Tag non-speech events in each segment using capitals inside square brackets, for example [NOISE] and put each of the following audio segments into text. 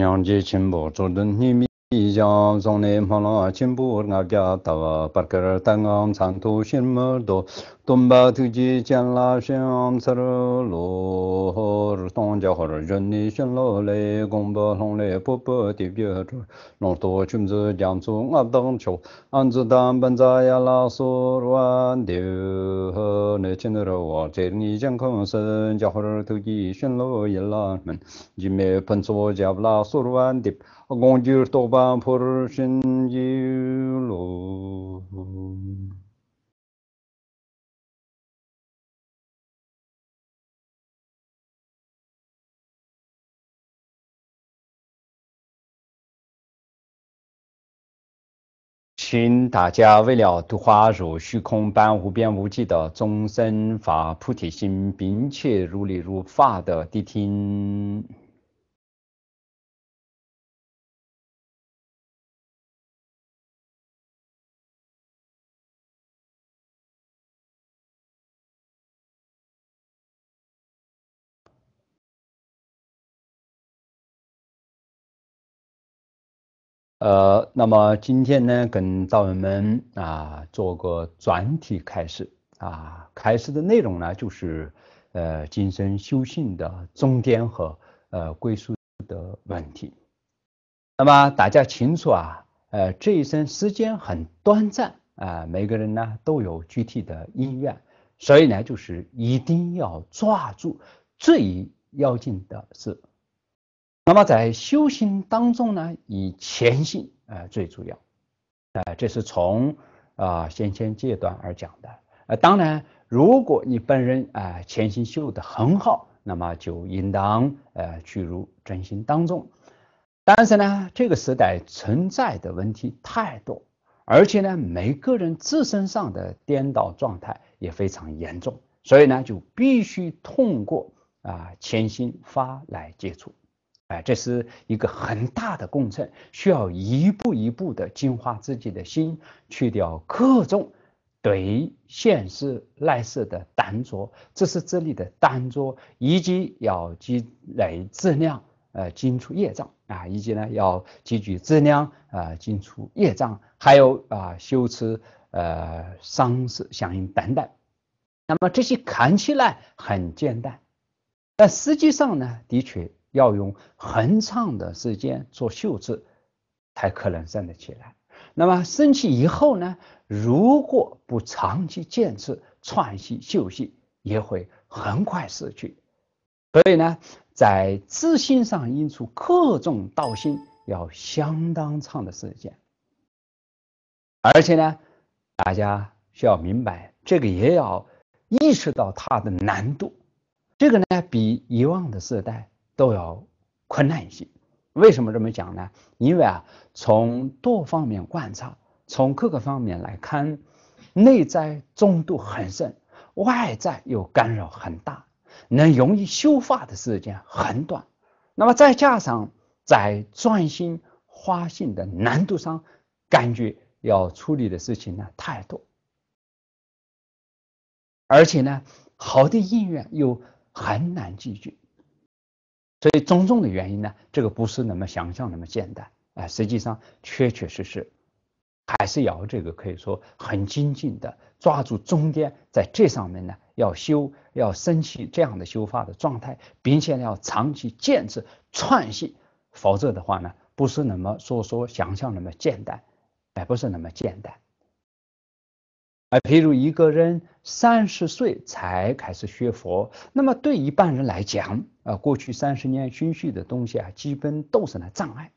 nyāng jē chīmbō, chōdōn nīmī yang zong ne ma la chen bu er nga ja ta wa par ka ta ng am san tu la 恭敬哆巴婆深吉罗，请大家为了度化如虚空般无边无际的众生发菩提心，并且如理如法的谛听。呃，那么今天呢，跟道友们啊做个专题开始啊，开始的内容呢，就是呃，今生修行的终点和呃归宿的问题。那么大家清楚啊，呃，这一生时间很短暂啊，每个人呢都有具体的因缘，所以呢，就是一定要抓住最要紧的事。那么在修行当中呢，以潜心呃最主要，呃，这是从啊先前阶段而讲的。呃，当然，如果你本人啊潜心修的很好，那么就应当呃去入真心当中。但是呢，这个时代存在的问题太多，而且呢，每个人自身上的颠倒状态也非常严重，所以呢，就必须通过啊潜心发来接触。哎，这是一个很大的工程，需要一步一步地净化自己的心，去掉各种对现实、来世的单着，这是这里的单着，以及要积累质量，呃，净除业障啊，以及呢要积聚质量，呃，净除业障，还有啊修持呃，商事相应等等。那么这些看起来很简单，但实际上呢，的确。要用很长的时间做修制，才可能升得起来。那么升起以后呢？如果不长期坚持串息休息，也会很快失去。所以呢，在知心上应出克重道心，要相当长的时间。而且呢，大家需要明白，这个也要意识到它的难度。这个呢，比以往的时代。都要困难一些，为什么这么讲呢？因为啊，从多方面观察，从各个方面来看，内在重度很深，外在又干扰很大，能容易修法的时间很短。那么再加上在专心花心的难度上，感觉要处理的事情呢太多，而且呢，好的姻缘又很难聚续。所以种种的原因呢，这个不是那么想象那么简单，哎，实际上确确实实，还是要这个可以说很精进的抓住中间，在这上面呢要修要升起这样的修法的状态，并且要长期坚持创新，否则的话呢，不是那么说说想象那么简单，哎，不是那么简单。啊，譬如一个人三十岁才开始学佛，那么对一般人来讲，啊，过去三十年熏习的东西啊，基本都是呢障碍，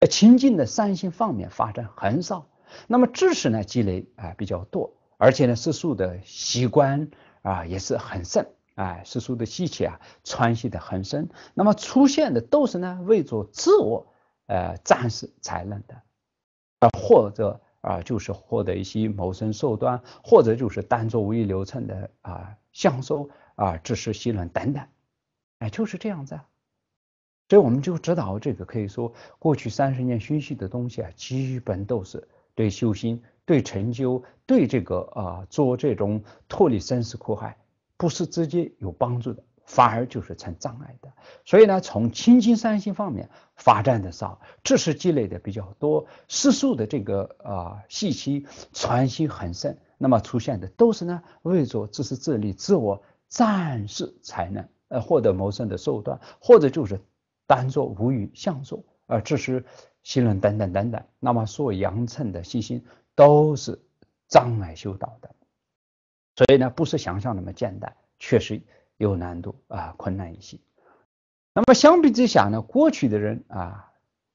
呃，清净的善性方面发展很少。那么知识呢积累啊比较多，而且呢世俗的习惯啊也是很深，哎，世俗的习气啊穿习的很深。那么出现的都是呢为着自我呃暂时才能的，而或者。啊，就是获得一些谋生手段，或者就是当做无意流程的啊，享受啊，知识吸能等等，哎，就是这样子。所以我们就知道这个，可以说过去三十年学习的东西啊，基本都是对修心、对成就、对这个啊做这种脱离生死苦海，不是直接有帮助的。反而就是成障碍的，所以呢，从清净善心方面发展的少，知识积累的比较多，世俗的这个啊信息传心很深，那么出现的都是呢为做自私自利、自我暂时才能，呃获得谋生的手段，或者就是当作无语相作，啊，这是心论等等等等，那么所养称的信心都是障碍修道的，所以呢，不是想象那么简单，确实。有难度啊，困难一些。那么相比之下呢，过去的人啊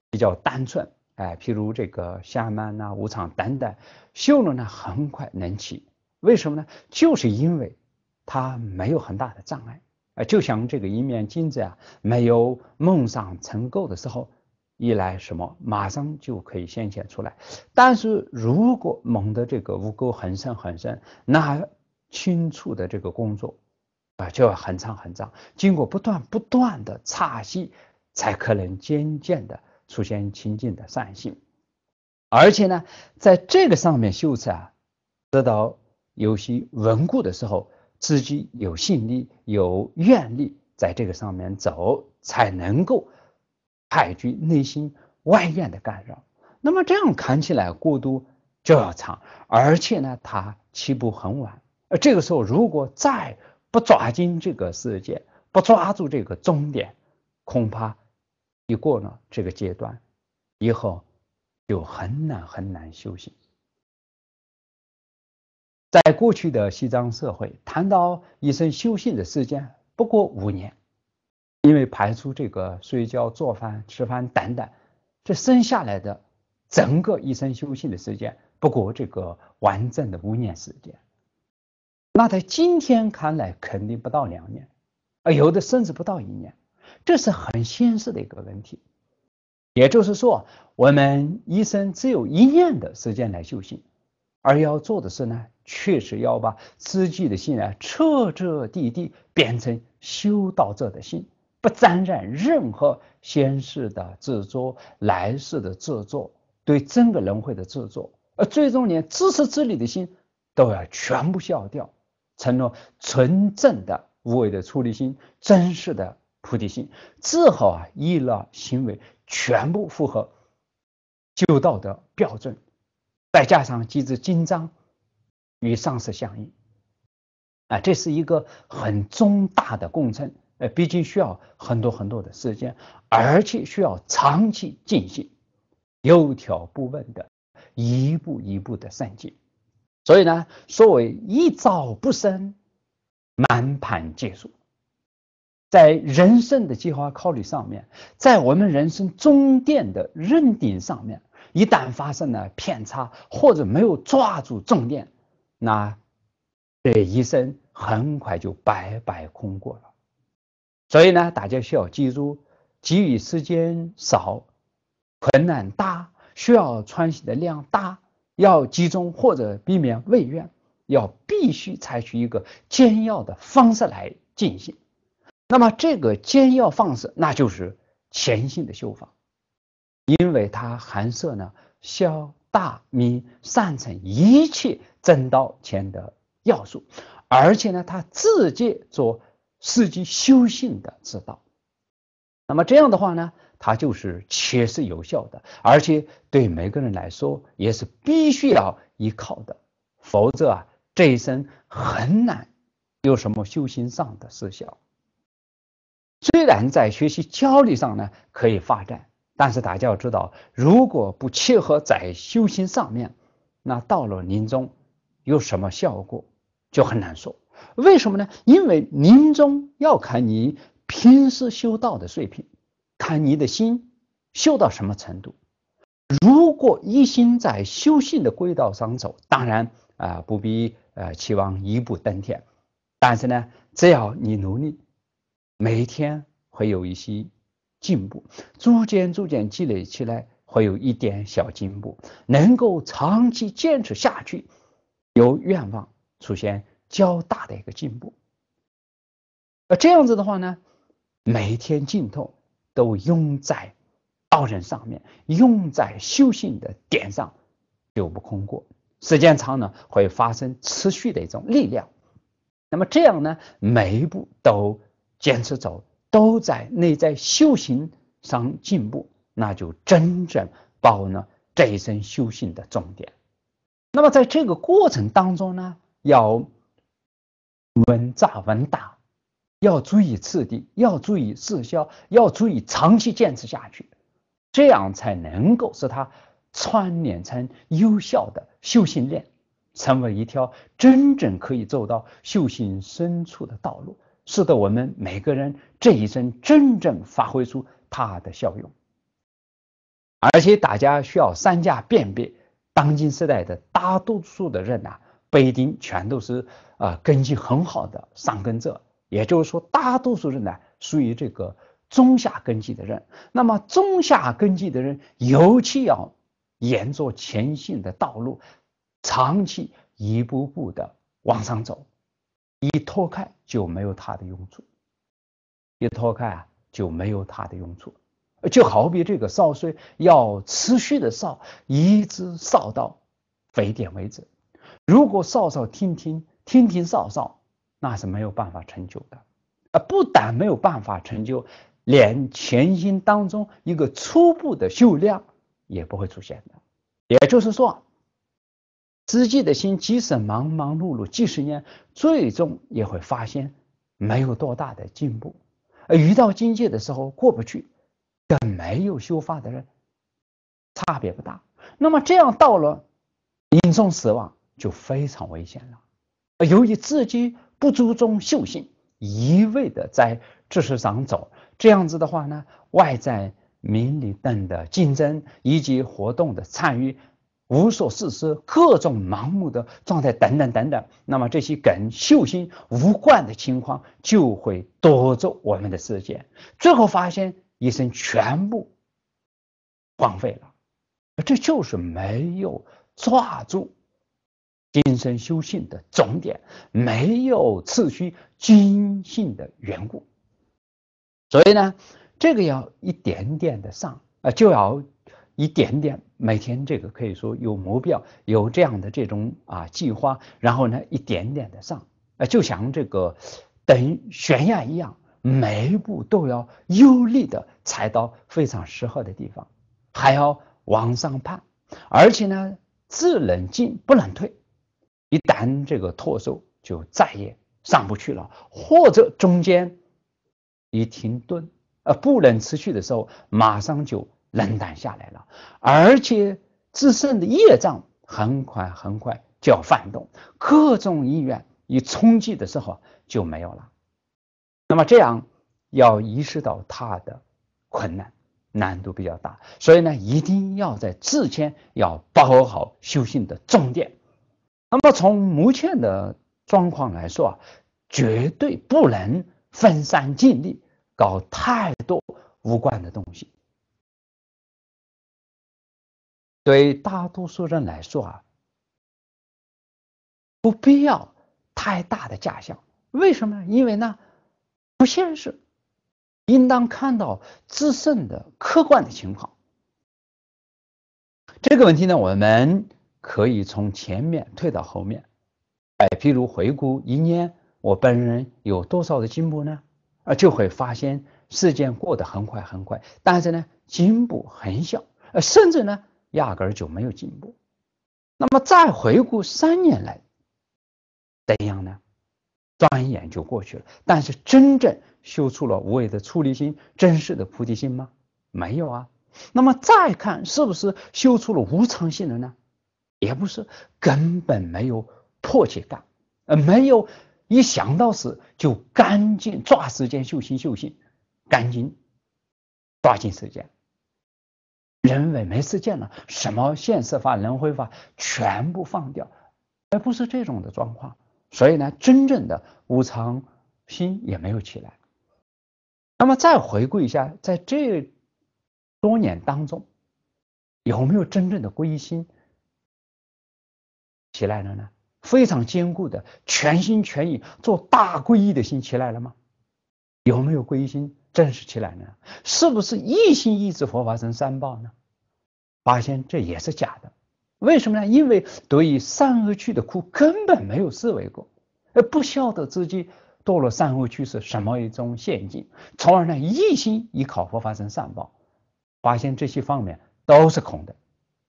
比较单纯，哎，譬如这个夏曼呐、无常等等，修了呢很快能起，为什么呢？就是因为他没有很大的障碍，啊，就像这个一面镜子啊，没有蒙上尘垢的时候，一来什么，马上就可以显现出来。但是如果蒙的这个污垢很深很深，那清除的这个工作。就要很长很长，经过不断不断的岔息，才可能渐渐的出现清净的善性。而且呢，在这个上面修持啊，得到有些稳固的时候，自己有信力、有愿力，在这个上面走，才能够排除内心外缘的干扰。那么这样看起来，过渡就要长，而且呢，它起步很晚。而这个时候，如果再不抓紧这个世界，不抓住这个终点，恐怕一过了这个阶段以后，就很难很难修行。在过去的西藏社会，谈到一生修行的时间，不过五年，因为排除这个睡觉、做饭、吃饭等等，这生下来的整个一生修行的时间，不过这个完整的五年时间。那在今天看来，肯定不到两年，啊，有的甚至不到一年，这是很现实的一个问题。也就是说，我们一生只有一念的时间来修行，而要做的事呢，确实要把自己的心来彻彻底底变成修道者的心，不沾染任何先世的制作、来世的制作、对整个轮回的制作，而最终连自私自利的心都要全部消掉。成了纯正的无为的出离心，真实的菩提心之后啊，医疗行为全部符合旧 [LAUGHS] 道德标准，再加上几支金章与上师相应，啊，这是一个很重大的工程，呃，毕竟需要很多很多的时间，而且需要长期进行，有条不紊的，一步一步的善解。所以呢，所谓一早不生，满盘皆输。在人生的计划考虑上面，在我们人生终点的认定上面，一旦发生了偏差或者没有抓住重点，那这一生很快就白白空过了。所以呢，大家需要记住：给予时间少，困难大，需要穿行的量大。要集中或者避免未院，要必须采取一个煎药的方式来进行。那么这个煎药方式，那就是潜性的修法，因为它含摄呢消、大、明、善成一切真道前的要素，而且呢它直接做自己修性的指导。那么这样的话呢？它就是切实有效的，而且对每个人来说也是必须要依靠的，否则啊，这一生很难有什么修行上的思效。虽然在学习焦虑上呢可以发展，但是大家要知道，如果不切合在修行上面，那到了临终有什么效果就很难说。为什么呢？因为临终要看你平时修道的水平。看你的心修到什么程度。如果一心在修行的轨道上走，当然啊，不必呃期望一步登天。但是呢，只要你努力，每一天会有一些进步，逐渐逐渐积累起来，会有一点小进步。能够长期坚持下去，有愿望出现较大的一个进步。呃，这样子的话呢，每一天进透。都用在道人上面，用在修行的点上，就不空过。时间长呢，会发生持续的一种力量。那么这样呢，每一步都坚持走，都在内在修行上进步，那就真正抱呢这一生修行的重点。那么在这个过程当中呢，要稳扎稳打。要注意次第，要注意滞销，要注意长期坚持下去，这样才能够使它串联成有效的修行链，成为一条真正可以走到修行深处的道路，使得我们每个人这一生真正发挥出它的效用。而且大家需要三加辨别，当今时代的大多数的人呐，不一定全都是呃根基很好的上根者。也就是说，大多数人呢属于这个中下根基的人。那么，中下根基的人尤其要沿着前进的道路，长期一步步的往上走。一拖开就没有它的用处，一拖开啊就没有它的用处。就好比这个烧水，要持续的烧，一直烧到沸点为止。如果烧烧停停，停停烧烧。那是没有办法成就的，啊，不但没有办法成就，连前心当中一个初步的修炼也不会出现的。也就是说，自己的心即使忙忙碌碌，几十年，最终也会发现没有多大的进步。而遇到境界的时候过不去，跟没有修法的人差别不大。那么这样到了临终死亡就非常危险了。由于自己。不注重修行，一味的在知识上走，这样子的话呢，外在名利等的竞争以及活动的参与，无所事事，各种盲目的状态等等等等，那么这些跟修行无关的情况就会夺走我们的时间，最后发现一生全部荒废了，这就是没有抓住。今生修性的总点没有次序，精性的缘故，所以呢，这个要一点点的上啊，就要一点点，每天这个可以说有目标，有这样的这种啊计划，然后呢，一点点的上，呃，就像这个等悬崖一样，每一步都要有力的踩到非常适合的地方，还要往上攀，而且呢，只能进不能退。一旦这个唾手，就再也上不去了，或者中间一停顿，呃，不能持续的时候，马上就冷淡下来了，而且自身的业障很快很快就要泛动，各种意愿一冲击的时候就没有了。那么这样要意识到它的困难难度比较大，所以呢，一定要在之前要把握好修行的重点。那么从目前的状况来说啊，绝对不能分散精力搞太多无关的东西。对大多数人来说啊，不必要太大的假象。为什么？因为呢，不现实。应当看到自身的客观的情况。这个问题呢，我们。可以从前面退到后面，哎，譬如回顾一年，我本人有多少的进步呢？啊，就会发现时间过得很快很快，但是呢，进步很小，呃，甚至呢，压根儿就没有进步。那么再回顾三年来，怎样呢？转眼就过去了，但是真正修出了无畏的出离心，真实的菩提心吗？没有啊。那么再看是不是修出了无常性的呢？也不是根本没有迫切感，呃，没有一想到死就赶紧抓时间修心修心，赶紧抓紧时间，人为没时间了，什么现实法轮回法全部放掉，而不是这种的状况。所以呢，真正的无常心也没有起来。那么再回顾一下，在这多年当中，有没有真正的归心？起来了呢？非常坚固的，全心全意做大皈依的心起来了吗？有没有皈依心正式起来呢？是不是一心一志佛法成三宝呢？发现这也是假的。为什么呢？因为对于善恶趣的苦根本没有思维过，而不晓得自己堕落善恶趣是什么一种陷阱，从而呢一心以考佛法成善报。发现这些方面都是空的，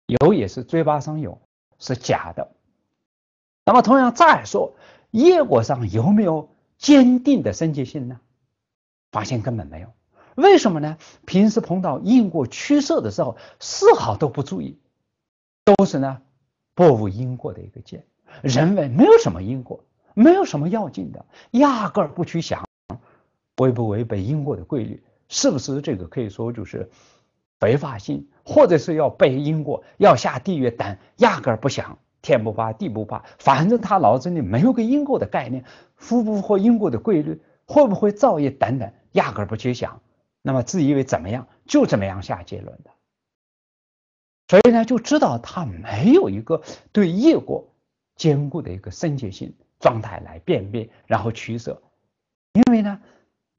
有也是嘴巴上有，是假的。那么，同样再说，业果上有没有坚定的生级性呢？发现根本没有。为什么呢？平时碰到因果取舍的时候，丝毫都不注意，都是呢，不无因果的一个见，认为没有什么因果，没有什么要紧的，压根儿不去想，违不违背因果的规律，是不是这个可以说就是违法性，或者是要背因果，要下地狱等，压根儿不想。天不怕地不怕，反正他脑子里没有个因果的概念，符不符合因果的规律，会不会造业等等，压根不去想。那么自以为怎么样就怎么样下结论的，所以呢，就知道他没有一个对业果坚固的一个升级性状态来辨别，然后取舍，因为呢。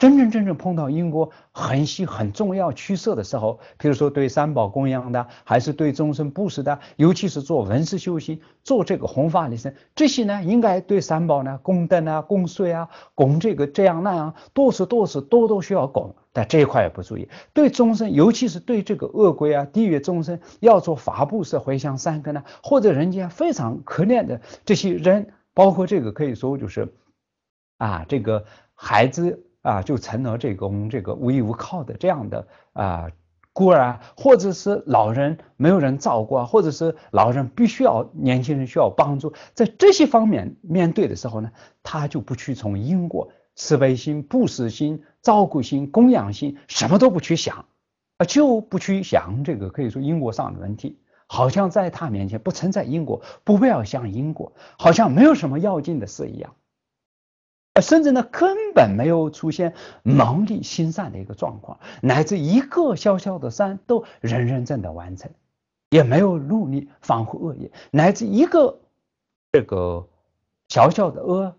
真真正正碰到英国很细很重要取舍的时候，譬如说对三宝供养的，还是对众生布施的，尤其是做文思修行、做这个弘法利生，这些呢，应该对三宝呢供灯啊、供水啊、供这个这样那样，都是都是都都需要供，但这一块也不注意。对众生，尤其是对这个恶鬼啊、地狱众生，要做法布施、回向三根呢，或者人家非常可怜的这些人，包括这个可以说就是啊，这个孩子。啊，就成了这个这个无依无靠的这样的啊孤儿，或者是老人没有人照顾，啊，或者是老人必须要年轻人需要帮助，在这些方面面对的时候呢，他就不去从因果，慈悲心、布施心、照顾心、供养心，什么都不去想，啊，就不去想这个可以说因果上的问题，好像在他面前不存在因果，不要想因果，好像没有什么要紧的事一样。甚至呢，根本没有出现蒙利心善的一个状况，乃至一个小小的善都认人正的完成，也没有努力防护恶业，乃至一个这个小小的恶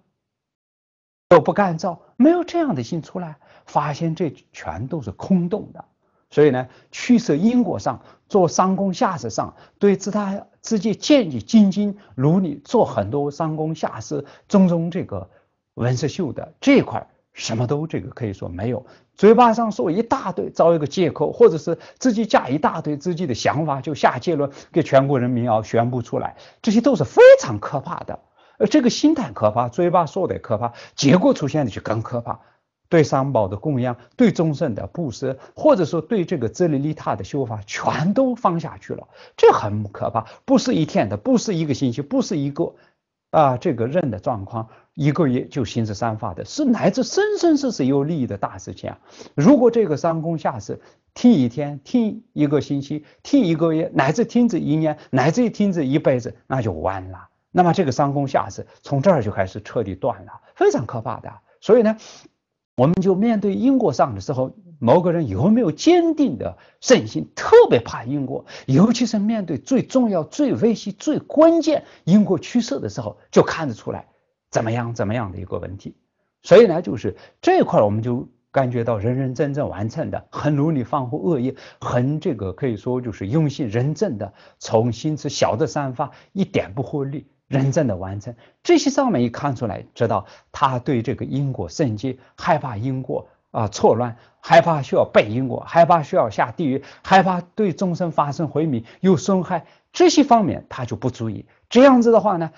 都不干燥，没有这样的心出来，发现这全都是空洞的。所以呢，去舍因果上做三公下舍上，对自他自己见地精进，如你做很多三公下舍，种种这个。纹身绣的这一块什么都这个可以说没有，嘴巴上说一大堆，找一个借口，或者是自己加一大堆自己的想法，就下结论给全国人民要宣布出来，这些都是非常可怕的。呃，这个心态可怕，嘴巴说的可怕，结果出现的就更可怕。对三宝的供养，对众生的布施，或者说对这个自利利他的修法，全都放下去了，这很可怕。不是一天的，不是一个星期，不是一个啊，这个人的状况。一个月就心慈三法的是来自生生世世有利益的大事情啊！如果这个三公下士听一天、听一个星期、听一个月，乃至听这一年，乃至听这一辈子，那就完了。那么这个三公下士从这儿就开始彻底断了，非常可怕的。所以呢，我们就面对因果上的时候，某个人有没有坚定的正心，特别怕因果，尤其是面对最重要、最危险、最关键因果趋势的时候，就看得出来。怎么样怎么样的一个问题，所以呢，就是这一块我们就感觉到人人真正完成的很努力放护恶业，很这个可以说就是用心认真的从心次小的散发，一点不忽略，认真的完成这些上面一看出来，知道他对这个因果圣机害怕因果啊错乱，害怕需要背因果，害怕需要下地狱，害怕对众生发生毁灭有损害这些方面他就不足以这样子的话呢，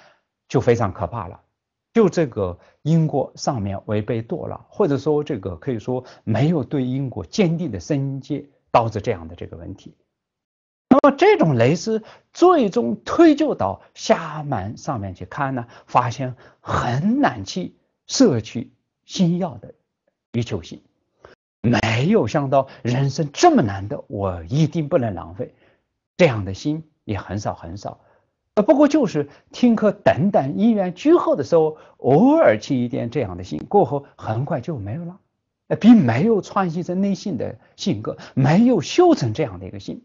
就非常可怕了。就这个因果上面违背堕落，或者说这个可以说没有对因果坚定的身戒，导致这样的这个问题。那么这种雷丝最终推就到下门上面去看呢，发现很难去摄取新药的欲求心，没有想到人生这么难的，我一定不能浪费，这样的心也很少很少。呃，不过就是听课等等，因缘聚合的时候，偶尔起一点这样的心，过后很快就没有了。呃，并没有串习成内心的性格，没有修成这样的一个心。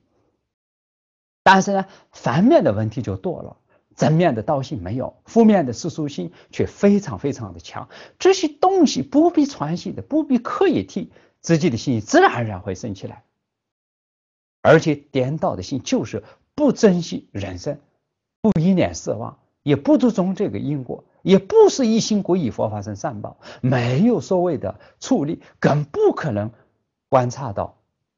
但是呢，反面的问题就多了，正面的道性没有，负面的世俗性却非常非常的强。这些东西不必传习的，不必刻意提自己的心，自然而然会升起来。而且颠倒的心就是不珍惜人生。不一脸色望，也不注重这个因果，也不是一心皈依佛，发生善报，没有所谓的处理，更不可能观察到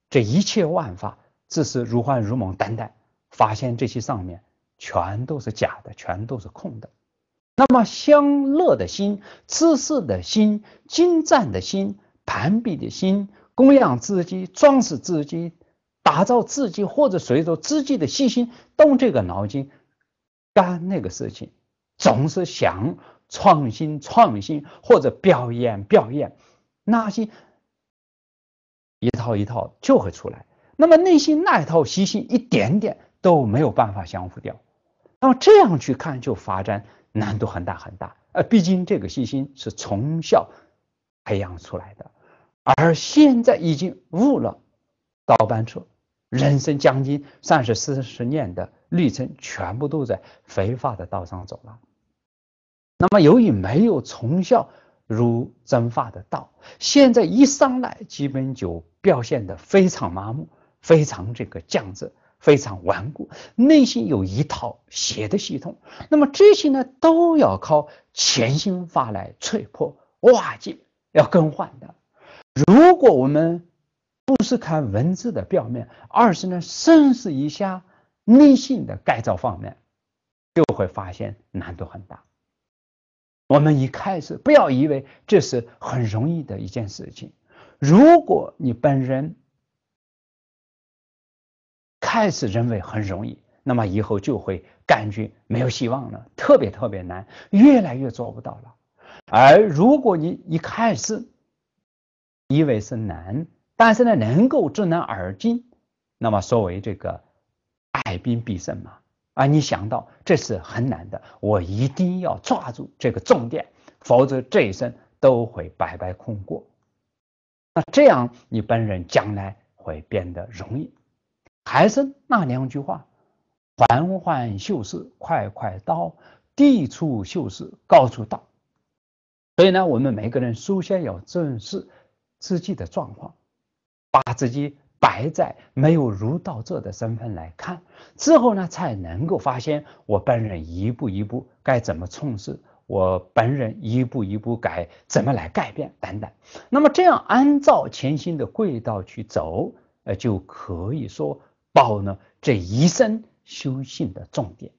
这一切万法只是如幻如梦，等等，发现这些上面全都是假的，全都是空的。那么，相乐的心、知识的心、精湛的心、攀比的心，供养自己、装饰自己、打造自己，或者随着自己的细心动这个脑筋。干那个事情，总是想创新创新或者表演表演，那些一套一套就会出来。那么内心那一套信心一点点都没有办法相互掉。那么这样去看，就发展难度很大很大。呃，毕竟这个信心是从小培养出来的，而现在已经误了刀班车，人生将近三十四十年的。历程全部都在肥化的道上走了，那么由于没有从小如真发的道，现在一上来基本就表现的非常麻木，非常这个僵滞，非常顽固，内心有一套邪的系统。那么这些呢，都要靠潜心法来摧破瓦解，要更换的。如果我们不是看文字的表面，而是呢审视一下。内心的改造方面，就会发现难度很大。我们一开始不要以为这是很容易的一件事情。如果你本人开始认为很容易，那么以后就会感觉没有希望了，特别特别难，越来越做不到了。而如果你一开始以为是难，但是呢，能够知难而进，那么作为这个。百兵必胜嘛，啊，你想到这是很难的，我一定要抓住这个重点，否则这一生都会白白空过。那这样你本人将来会变得容易。还是那两句话：缓缓修师，快快刀；低处修师，高处道。所以呢，我们每个人首先要正视自己的状况，把自己。还在没有儒道者的身份来看之后呢，才能够发现我本人一步一步该怎么从事，我本人一步一步改怎么来改变等等。那么这样按照前行的轨道去走，呃，就可以说保呢这一生修行的重点。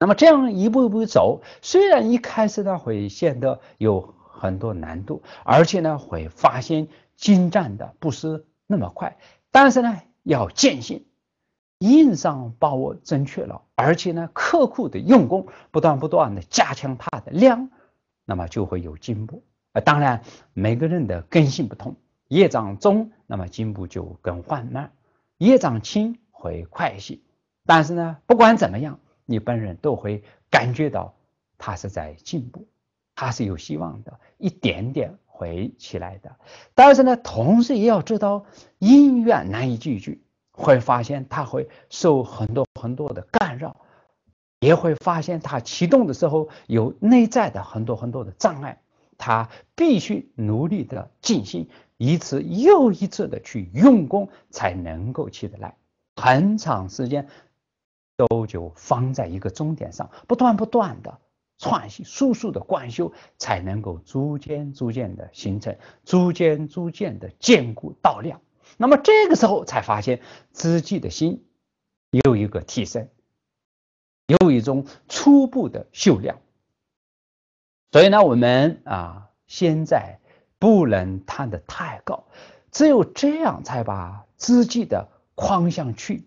那么这样一步一步走，虽然一开始呢会显得有很多难度，而且呢会发现精湛的不是。那么快，但是呢，要坚信，硬上把握正确了，而且呢，刻苦的用功，不断不断的加强它的量，那么就会有进步。啊，当然每个人的根性不同，业障重，那么进步就更缓慢；业障轻会快些。但是呢，不管怎么样，你本人都会感觉到，他是在进步，他是有希望的，一点点。回起来的，但是呢，同时也要知道因缘难以具聚，会发现它会受很多很多的干扰，也会发现它启动的时候有内在的很多很多的障碍，它必须努力的进行，一次又一次的去用功，才能够起得来。很长时间都就放在一个终点上，不断不断的。创新，速速的贯修才能够逐渐逐渐的形成，逐渐逐渐的坚固到量。那么这个时候才发现知己的心有一个提升，有一种初步的修炼。所以呢，我们啊现在不能贪的太高，只有这样才把知己的框向去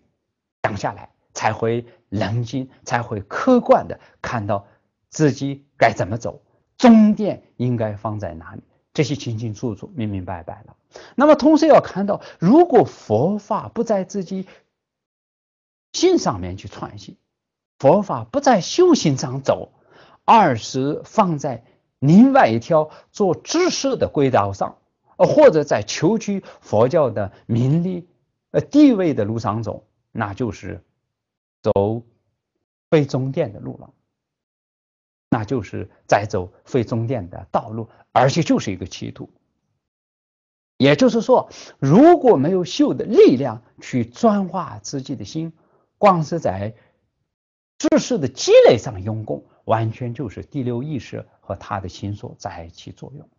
降下来，才会冷静，才会客观的看到。自己该怎么走，终点应该放在哪里，这些清清楚楚、明明白白了。那么，同时要看到，如果佛法不在自己心上面去创新，佛法不在修行上走，二是放在另外一条做知识的轨道上，呃，或者在求取佛教的名利、呃地位的路上走，那就是走被终点的路了。那就是在走非中电的道路，而且就是一个歧途。也就是说，如果没有秀的力量去转化自己的心，光是在知识的积累上用功，完全就是第六意识和他的心所在起作用。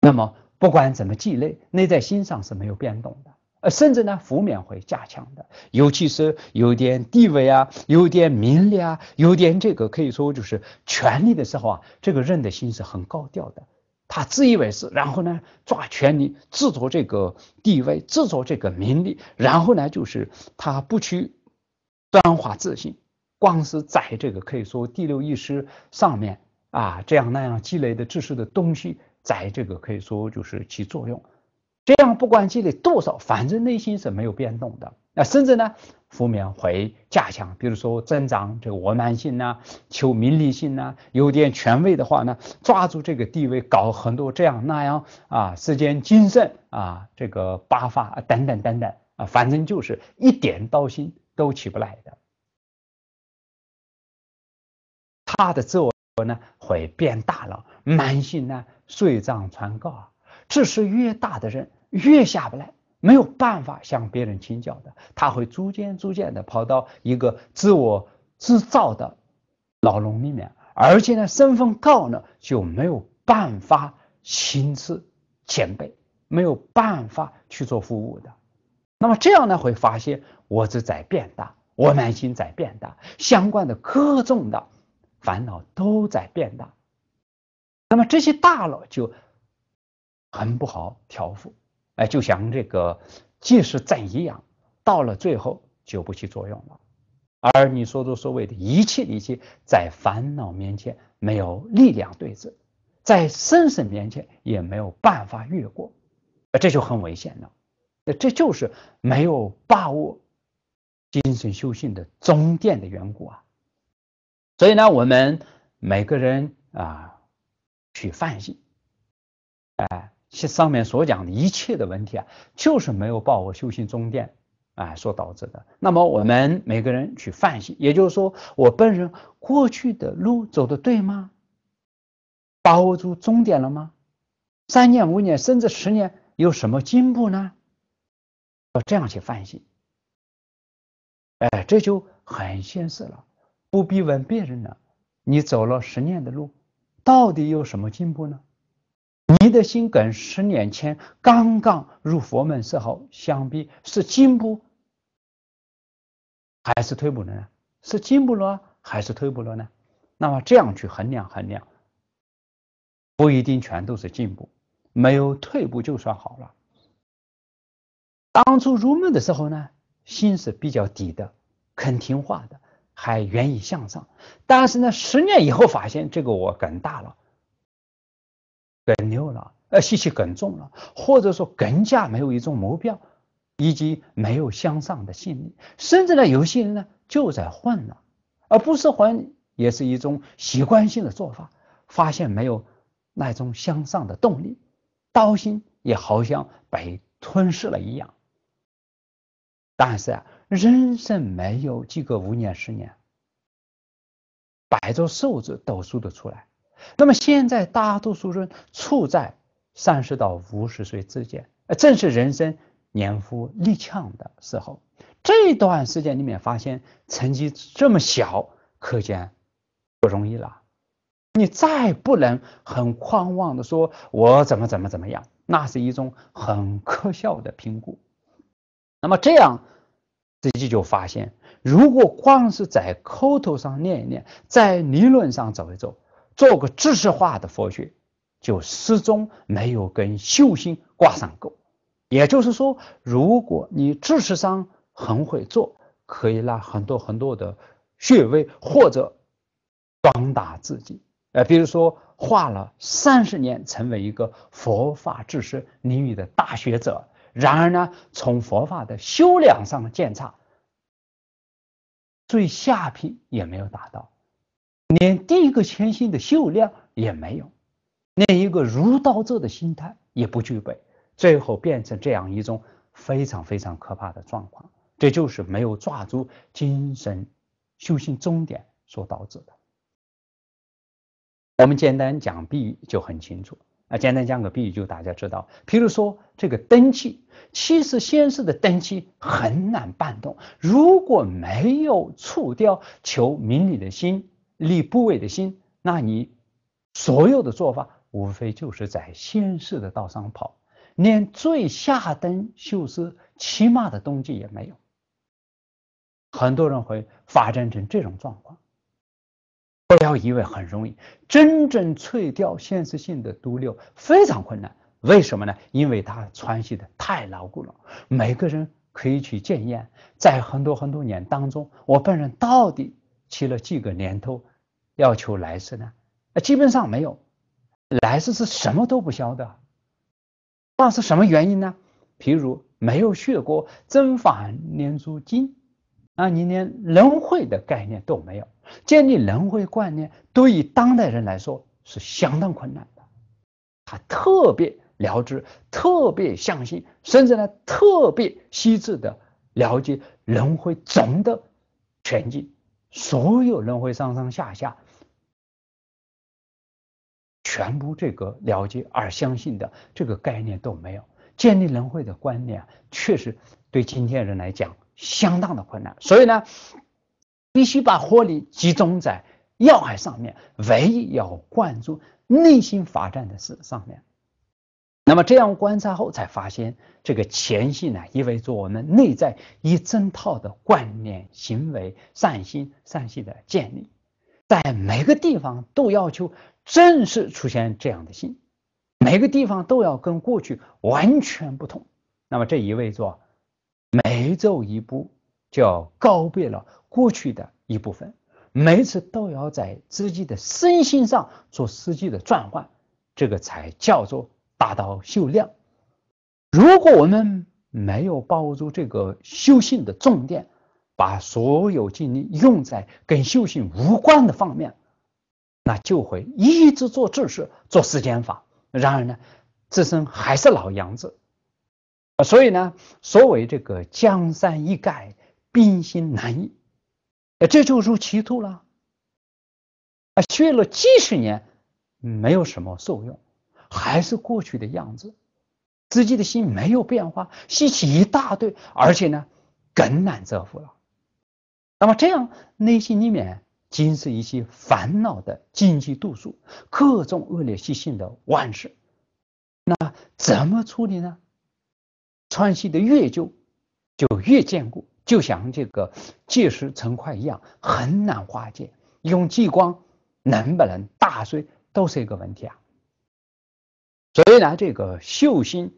那么，不管怎么积累，内在心上是没有变动的。甚至呢，负面会加强的。尤其是有点地位啊，有点名利啊，有点这个，可以说就是权力的时候啊，这个人的心是很高调的。他自以为是，然后呢，抓权力，制作这个地位，制作这个名利，然后呢，就是他不去端化自信，光是在这个可以说第六意识上面啊，这样那样积累的知识的东西，在这个可以说就是起作用。这样不管积累多少，反正内心是没有变动的。那甚至呢，负面会加强，比如说增长这个我念性呢，求名利性呢，有点权位的话呢，抓住这个地位搞很多这样那样啊，世间精神啊，这个八法等等等等啊，反正就是一点道心都起不来的。他的自我呢会变大了，男性呢睡涨船高。知识越大的人越下不来，没有办法向别人请教的，他会逐渐逐渐的跑到一个自我制造的牢笼里面，而且呢，身份高呢就没有办法行自前辈，没有办法去做服务的。那么这样呢，会发现我是在变大，我内心在变大，相关的各种的烦恼都在变大。那么这些大佬就。很不好调伏，哎，就像这个，即使再一样，到了最后就不起作用了。而你所的所谓的一切一切，在烦恼面前没有力量对峙，在生死面前也没有办法越过，这就很危险了。那这就是没有把握精神修行的终点的缘故啊。所以呢，我们每个人啊，去反省，哎。其上面所讲的一切的问题啊，就是没有把握修行终点啊所导致的。那么我们每个人去反省，也就是说，我本人过去的路走的对吗？把握住终点了吗？三年、五年，甚至十年有什么进步呢？要这样去反省。哎，这就很现实了，不必问别人了。你走了十年的路，到底有什么进步呢？你的心跟十年前刚刚入佛门时候相比，是进步还是退步了呢？是进步了还是退步了呢？那么这样去衡量衡量，不一定全都是进步，没有退步就算好了。当初入门的时候呢，心是比较低的，肯听话的，还愿意向上。但是呢，十年以后发现这个我更大了。更牛了，呃，气息更重了，或者说更加没有一种目标，以及没有向上的信念，甚至呢，有些人呢就在混了，而不是混，也是一种习惯性的做法。发现没有那种向上的动力，刀心也好像被吞噬了一样。但是啊，人生没有几个五年、十年，摆着瘦字都数得出来。那么现在大多数人处在三十到五十岁之间，呃，正是人生年富力强的时候。这段时间里面，发现成绩这么小，可见不容易了。你再不能很狂妄的说“我怎么怎么怎么样”，那是一种很可笑的评估。那么这样自己就发现，如果光是在口头上念一念，在理论上走一走。做个知识化的佛学，就始终没有跟修心挂上钩。也就是说，如果你知识上很会做，可以拉很多很多的穴位或者壮大自己，呃，比如说画了三十年，成为一个佛法知识领域的大学者，然而呢，从佛法的修养上鉴察，最下品也没有达到。连第一个谦逊的修养也没有，连一个儒道者的心态也不具备，最后变成这样一种非常非常可怕的状况，这就是没有抓住精神修行终点所导致的。我们简单讲比喻就很清楚啊，简单讲个比喻就大家知道，比如说这个登记，其实现实的登记很难办动，如果没有除掉求名利的心。立不韦的心，那你所有的做法无非就是在现世的道上跑，连最下等修士起码的动机也没有。很多人会发展成这种状况，不要以为很容易，真正萃掉现实性的毒瘤非常困难。为什么呢？因为它穿系的太牢固了。每个人可以去检验，在很多很多年当中，我本人到底。去了几个年头，要求来世呢？基本上没有。来世是什么都不晓得。那是什么原因呢？譬如没有学过真法念珠经，啊，你连轮回的概念都没有。建立轮回观念，对于当代人来说是相当困难的。他特别了知，特别相信，甚至呢，特别细致的了解轮回中的全境。所有人会上上下下，全部这个了解而相信的这个概念都没有，建立人会的观念，确实对今天人来讲相当的困难。所以呢，必须把火力集中在要害上面，唯一要关注内心发展的事上面。那么这样观察后，才发现这个前性呢，意味着我们内在一整套的观念、行为、善心、善性的建立，在每个地方都要求正式出现这样的心，每个地方都要跟过去完全不同。那么这意味着每走一步就要告别了过去的一部分，每次都要在自己的身心上做实际的转换，这个才叫做。达到修量。如果我们没有把握住这个修行的重点，把所有精力用在跟修行无关的方面，那就会一直做智事、做世间法。然而呢，自身还是老样子。所以呢，所谓这个江山易改，兵心难移，这就入歧途了。啊，学了几十年，没有什么受用。还是过去的样子，自己的心没有变化，吸起一大堆，而且呢，更难折服了。那么这样内心里面尽是一些烦恼的禁忌度数，各种恶劣习性的万事，那怎么处理呢？喘西的越久，就越坚固，就像这个结石成块一样，很难化解。用激光能不能大睡都是一个问题啊。虽然这个修心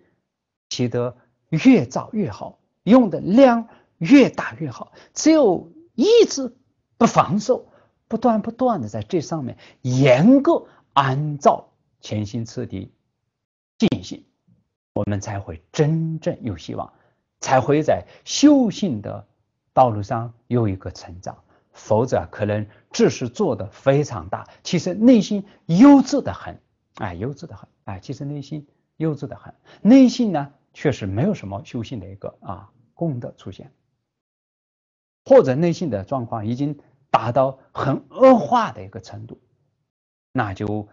起得越早越好，用的量越大越好，只有一直不防守，不断不断的在这上面严格按照潜心彻底进行，我们才会真正有希望，才会在修行的道路上有一个成长。否则，可能只是做的非常大，其实内心优质的很。哎，优质的很！哎，其实内心优质的很，内心呢确实没有什么修行的一个啊功德出现，或者内心的状况已经达到很恶化的一个程度，那就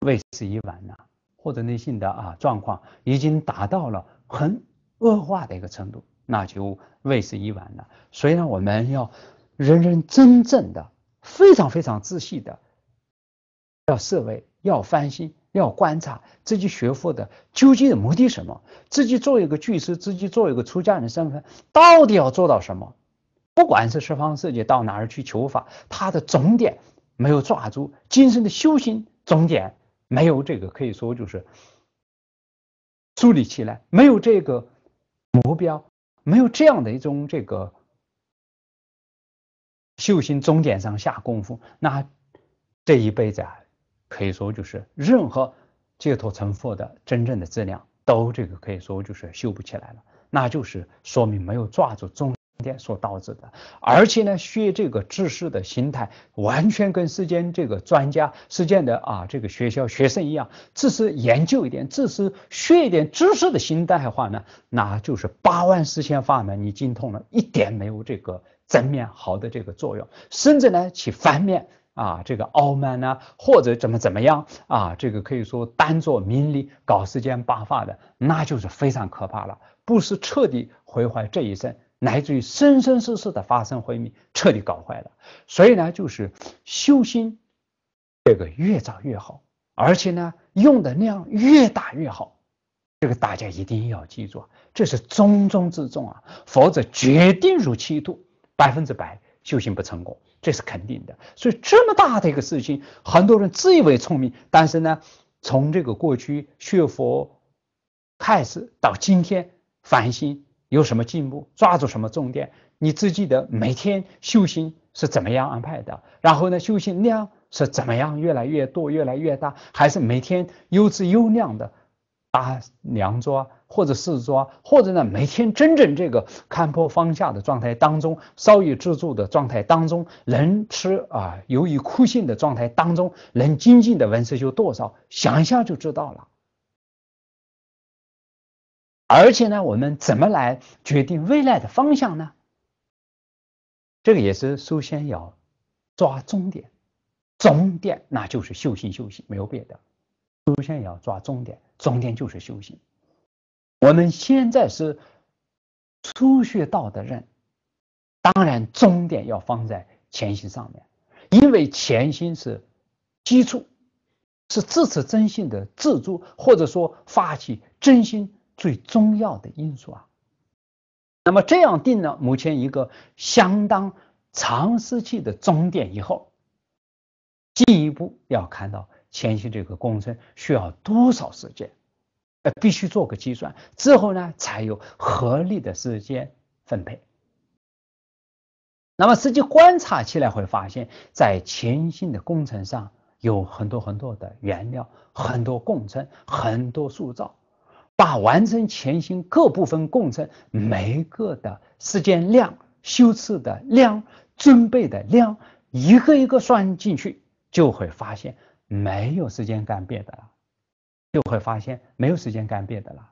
为时已晚了；或者内心的啊状况已经达到了很恶化的一个程度，那就为时已晚了。所以呢，我们要人人真正的非常非常仔细的要设为。要翻新，要观察自己学佛的究竟的目的什么，自己做一个居士，自己做一个出家人身份，到底要做到什么？不管是十方世界到哪儿去求法，他的终点没有抓住，今生的修行终点没有这个可以说就是梳理起来，没有这个目标，没有这样的一种这个修行终点上下功夫，那这一辈子啊。可以说就是任何解脱成佛的真正的质量都这个可以说就是修不起来了，那就是说明没有抓住重点所导致的。而且呢，学这个知识的心态完全跟世间这个专家、世间的啊这个学校学生一样，只是研究一点，只是学一点知识的心态的话呢，那就是八万四千法门你精通了一点没有这个正面好的这个作用，甚至呢起反面。啊，这个傲慢呢，或者怎么怎么样啊，这个可以说单做名利，搞世间八法的，那就是非常可怕了，不是彻底毁坏这一生，来自于生生世世的发生毁灭，彻底搞坏了。所以呢，就是修心，这个越早越好，而且呢，用的量越大越好，这个大家一定要记住，这是重中之重啊，否则决定如歧途，百分之百修行不成功。这是肯定的，所以这么大的一个事情，很多人自以为聪明，但是呢，从这个过去学佛开始到今天，反省有什么进步，抓住什么重点，你只记得每天修行是怎么样安排的，然后呢，修行量是怎么样越来越多、越来越大，还是每天优质优量的打两桩？或者是说，或者呢，每天真正这个看破放下”的状态当中，稍有自助的状态当中，能吃啊，由于酷性的状态当中，能精进的文字修多少？想一下就知道了。而且呢，我们怎么来决定未来的方向呢？这个也是首先要抓重点，重点那就是修行，修行没有别的，首先要抓重点，重点就是修行。我们现在是初学道的人，当然终点要放在前行上面，因为前行是基础，是支持真心的自助，或者说发起真心最重要的因素啊。那么这样定了目前一个相当长时期的终点以后，进一步要看到前行这个工程需要多少时间。呃，必须做个计算之后呢，才有合理的时间分配。那么实际观察起来会发现，在前心的工程上有很多很多的原料、很多工程、很多塑造，把完成前行各部分工程每一个的时间量、修次的量、准备的量一个一个算进去，就会发现没有时间干别的了。就会发现没有时间干别的了。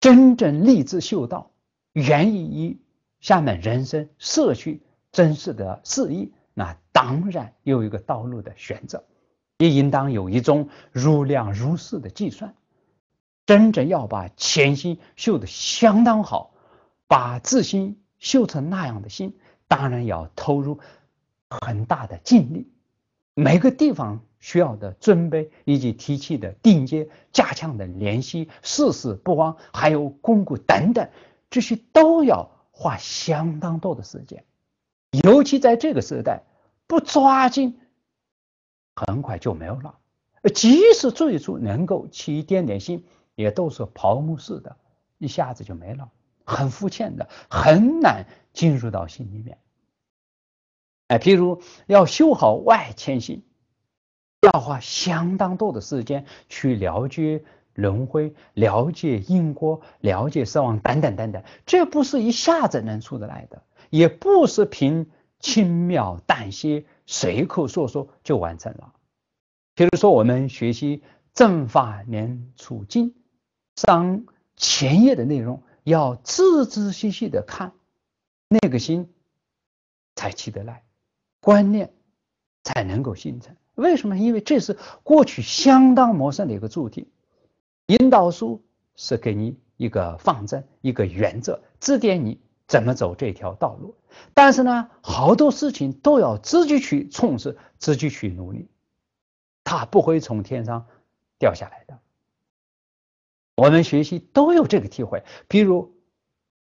真正立志修道，源于下面人生社区真实的事业，那当然有一个道路的选择，也应当有一种如量如事的计算。真正要把潜心修的相当好，把自心修成那样的心，当然要投入很大的精力，每个地方。需要的尊卑以及提起的定阶、加强的联系、事事不忘，还有巩固等等，这些都要花相当多的时间。尤其在这个时代，不抓紧，很快就没有了。即使最初能够起一点点心，也都是泡沫式的，一下子就没了，很肤浅的，很难进入到心里面。哎，譬如要修好外迁心。要花相当多的时间去了解轮回、了解因果、了解死亡等等等等，这不是一下子能出得来的，也不是凭轻描淡写、随口说说就完成了。比如说，我们学习《正法年处境，上前页的内容，要仔仔细细的看，那个心才起得来，观念才能够形成。为什么？因为这是过去相当陌生的一个主题。引导书是给你一个方针、一个原则，指点你怎么走这条道路。但是呢，好多事情都要自己去从事，自己去努力，它不会从天上掉下来的。我们学习都有这个体会。比如，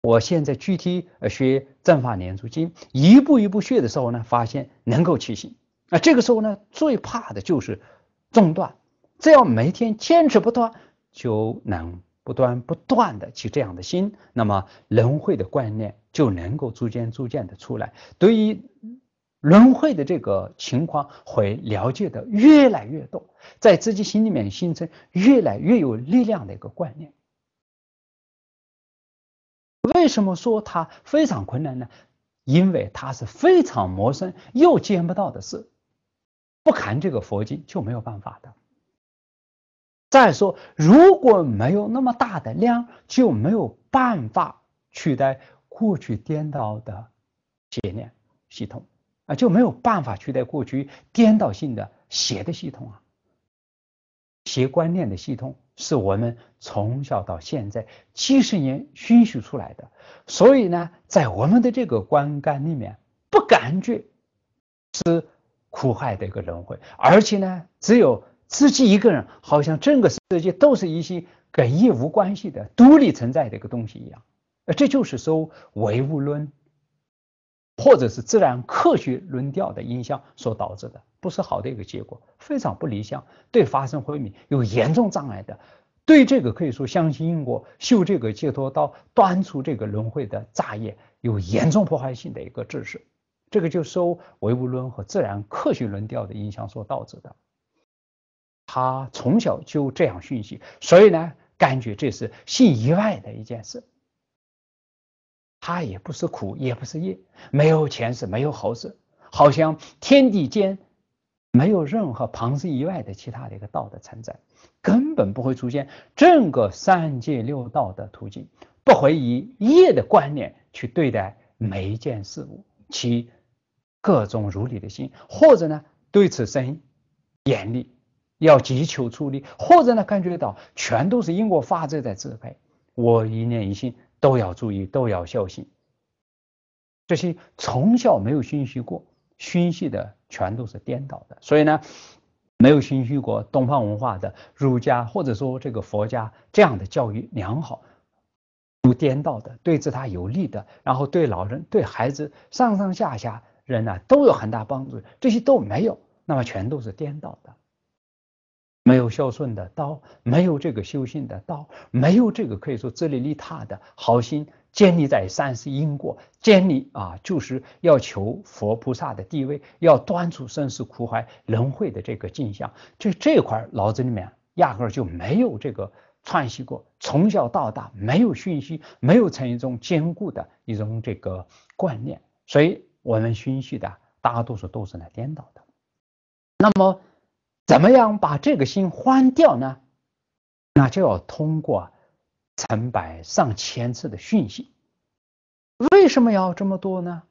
我现在具体学《正法连珠经》，一步一步学的时候呢，发现能够起行。啊，这个时候呢，最怕的就是中断。只要每天坚持不断，就能不断不断的起这样的心，那么轮回的观念就能够逐渐逐渐的出来。对于轮回的这个情况会了解的越来越多，在自己心里面形成越来越有力量的一个观念。为什么说它非常困难呢？因为它是非常陌生又见不到的事。不看这个佛经就没有办法的。再说，如果没有那么大的量，就没有办法取代过去颠倒的邪念系统啊，就没有办法取代过去颠倒性的邪的系统啊。邪观念的系统是我们从小到现在几十年熏习出来的，所以呢，在我们的这个观感里面，不感觉是。苦海的一个轮回，而且呢，只有自己一个人，好像整个世界都是一些跟业无关系的独立存在的一个东西一样，呃，这就是受唯物论或者是自然科学论调的影响所导致的，不是好的一个结果，非常不理想。对发生昏迷有严重障碍的，对这个可以说相信因果，修这个解脱道，断除这个轮回的杂业，有严重破坏性的一个知识。这个就受唯物论和自然科学论调的影响所导致的。他从小就这样训习，所以呢，感觉这是性以外的一件事。他也不是苦，也不是业，没有前世，没有后世，好像天地间没有任何旁生以外的其他的一个道的存在，根本不会出现整个三界六道的途径，不会以业的观念去对待每一件事物，其。各种如理的心，或者呢，对此生严厉，要急求出力，或者呢，感觉得到全都是因果法则在支配。我一念一心都要注意，都要小心。这些从小没有熏习过熏习的，全都是颠倒的。所以呢，没有熏习过东方文化的儒家，或者说这个佛家这样的教育良好，都颠倒的，对自他有利的，然后对老人、对孩子上上下下。人呐都有很大帮助，这些都没有，那么全都是颠倒的，没有孝顺的刀，没有这个修行的刀，没有这个可以说自利利他的好心建立在三世因果建立啊，就是要求佛菩萨的地位，要端出生死苦海轮回的这个镜像，就这块脑子里面压根儿就没有这个串习过，从小到大没有讯息，没有成一种坚固的一种这个观念，所以。我们熏习的大多数都是来颠倒的，那么怎么样把这个心换掉呢？那就要通过成百上千次的训习。为什么要这么多呢？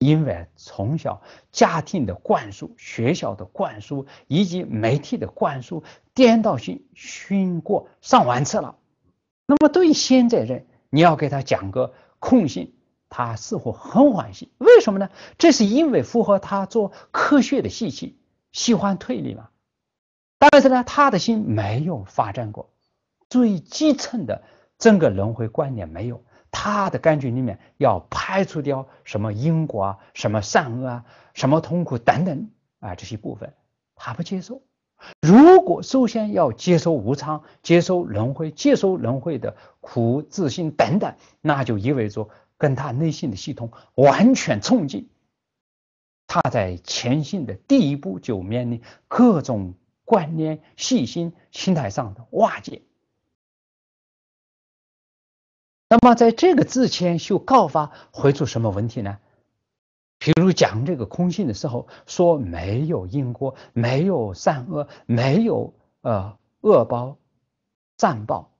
因为从小家庭的灌输、学校的灌输以及媒体的灌输，颠倒性熏过上万次了。那么对现在人，你要给他讲个空性、他似乎很惋惜，为什么呢？这是因为符合他做科学的兴趣，喜欢推理嘛。但是呢，他的心没有发展过，最基层的整个轮回观念没有。他的感觉里面要排除掉什么因果啊、什么善恶啊、什么痛苦等等啊这些部分，他不接受。如果首先要接受无常、接受轮回、接受轮回的苦、自信等等，那就意味着。跟他内心的系统完全冲进，他在前行的第一步就面临各种观念、信心、心态上的瓦解。那么，在这个之前，就告发会出什么问题呢？比如讲这个空性的时候，说没有因果，没有善恶，没有呃恶报、善报。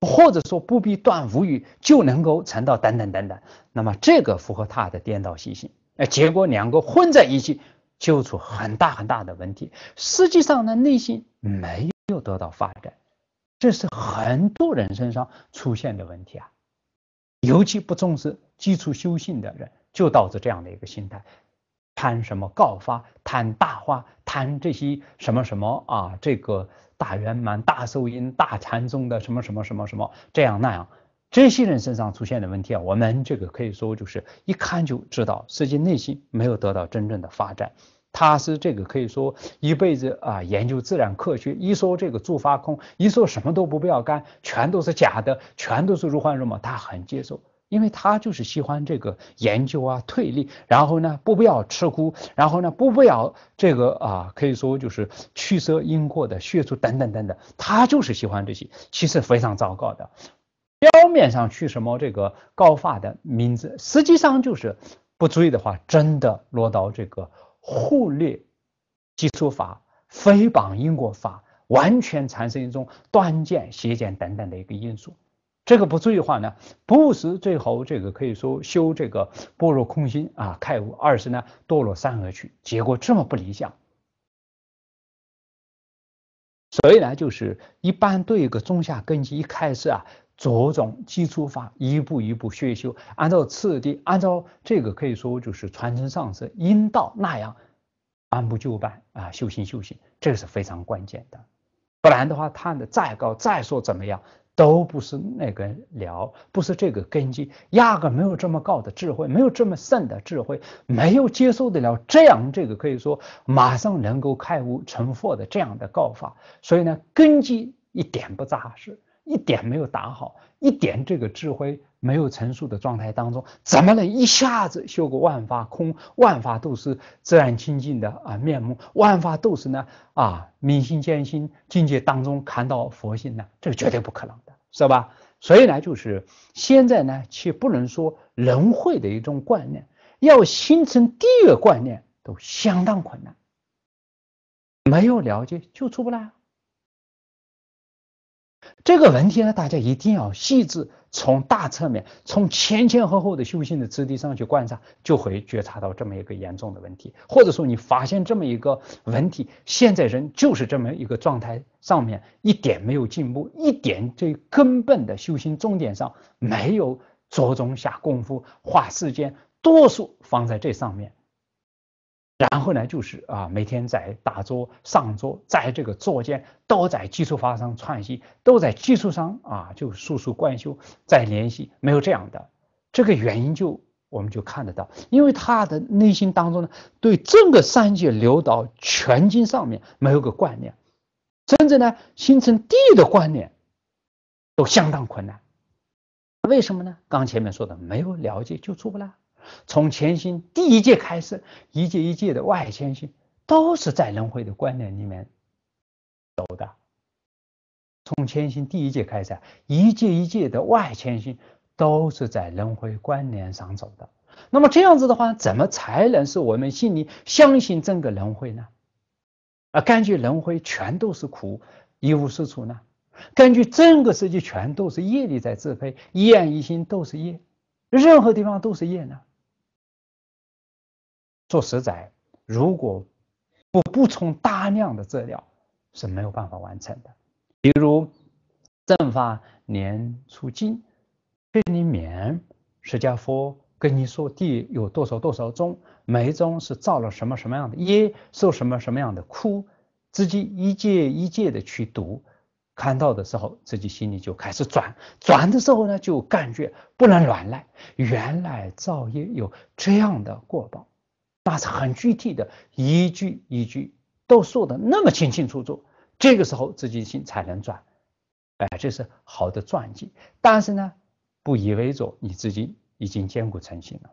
或者说不必断无语就能够成道，等等等等。那么这个符合他的颠倒习性，哎，结果两个混在一起，就出很大很大的问题。实际上呢，内心没有得到发展，这是很多人身上出现的问题啊。尤其不重视基础修行的人，就导致这样的一个心态：贪什么告发，贪大话，贪这些什么什么啊，这个。大圆满、大寿音、大禅宗的什么什么什么什么，这样那样，这些人身上出现的问题啊，我们这个可以说就是一看就知道，实际内心没有得到真正的发展。他是这个可以说一辈子啊研究自然科学，一说这个住法空，一说什么都不必要干，全都是假的，全都是如幻如梦，他很接受。因为他就是喜欢这个研究啊、推理，然后呢不不要吃苦，然后呢不不要这个啊，可以说就是取舍因果的学处等等等等，他就是喜欢这些，其实非常糟糕的。表面上取什么这个高法的名字，实际上就是不注意的话，真的落到这个忽略基础法、诽谤因果法，完全产生一种断见、邪见等等的一个因素。这个不注意的话呢，不是最后这个可以说修这个般若空心啊，开悟；二是呢堕落三恶去，结果这么不理想。所以呢，就是一般对一个中下根基，一开始啊，着重基础法，一步一步学修，按照次第，按照这个可以说就是传承上师因道那样按部就班啊，修行修行，这个是非常关键的。不然的话，他的再高，再说怎么样。都不是那个了，不是这个根基，压根没有这么高的智慧，没有这么深的智慧，没有接受得了这样这个可以说马上能够开悟成佛的这样的告法，所以呢，根基一点不扎实，一点没有打好，一点这个智慧没有成熟的状态当中，怎么能一下子修个万法空，万法都是自然清净的啊面目，万法都是呢啊明心见心境界当中看到佛性呢，这个绝对不可能。是吧？所以呢，就是现在呢，却不能说人会的一种观念，要形成第一个观念都相当困难，没有了解就出不来。这个问题呢，大家一定要细致。从大侧面，从前前后后的修行的质地上去观察，就会觉察到这么一个严重的问题，或者说你发现这么一个问题，现在人就是这么一个状态，上面一点没有进步，一点最根本的修行重点上没有着重下功夫，花时间多数放在这上面。然后呢，就是啊，每天在打坐、上坐，在这个坐间都在基础上上串习，都在基础上啊就疏疏灌修在联系，没有这样的，这个原因就我们就看得到，因为他的内心当中呢，对整个三界流到全经上面没有个观念，甚至呢形成第一的观念都相当困难。为什么呢？刚前面说的，没有了解就出不来。从前心第一届开始，一届一届的外迁心都是在轮回的观念里面走的。从前心第一届开始，一届一届的外迁心都是在轮回观念上走的。那么这样子的话，怎么才能是我们心里相信整个轮回呢？啊，根据轮回全都是苦，一无是处呢？根据整个世界全都是业力在支配，一念一心都是业，任何地方都是业呢？做实在，如果不补充大量的资料是没有办法完成的。比如正法年初经，给你面释迦佛跟你说地有多少多少宗，每宗是造了什么什么样的业，受什么什么样的苦，自己一届一届的去读，看到的时候自己心里就开始转，转的时候呢就感觉不能乱来，原来造业有这样的过报。那是很具体的，一句一句都说的那么清清楚楚，这个时候资金性才能转，哎，这是好的转机。但是呢，不意味着你自己已经坚固成型了。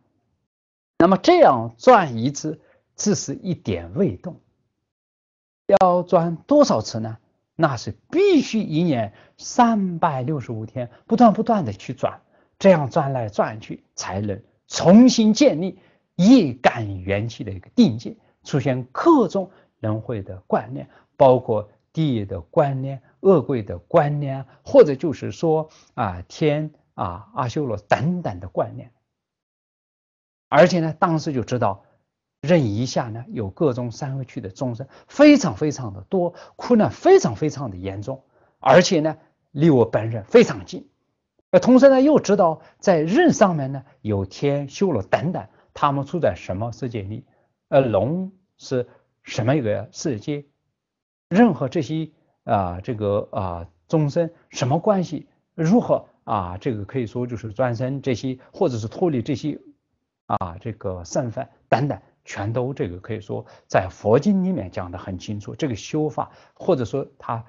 那么这样转一次，只是一点未动。要转多少次呢？那是必须一年三百六十五天不断不断的去转，这样转来转去才能重新建立。业感元气的一个定界，出现各种轮回的观念，包括地的观念、恶鬼的观念，或者就是说啊天啊阿修罗等等的观念。而且呢，当时就知道任一下呢有各种三恶趣的众生，非常非常的多，苦难非常非常的严重，而且呢离我本人非常近。那同时呢，又知道在任上面呢有天修罗等等。他们住在什么世界里？呃，龙是什么一个世界？任何这些啊，这个啊，众生什么关系？如何啊？这个可以说就是转生这些，或者是脱离这些啊，这个身份等等，全都这个可以说在佛经里面讲的很清楚。这个修法，或者说他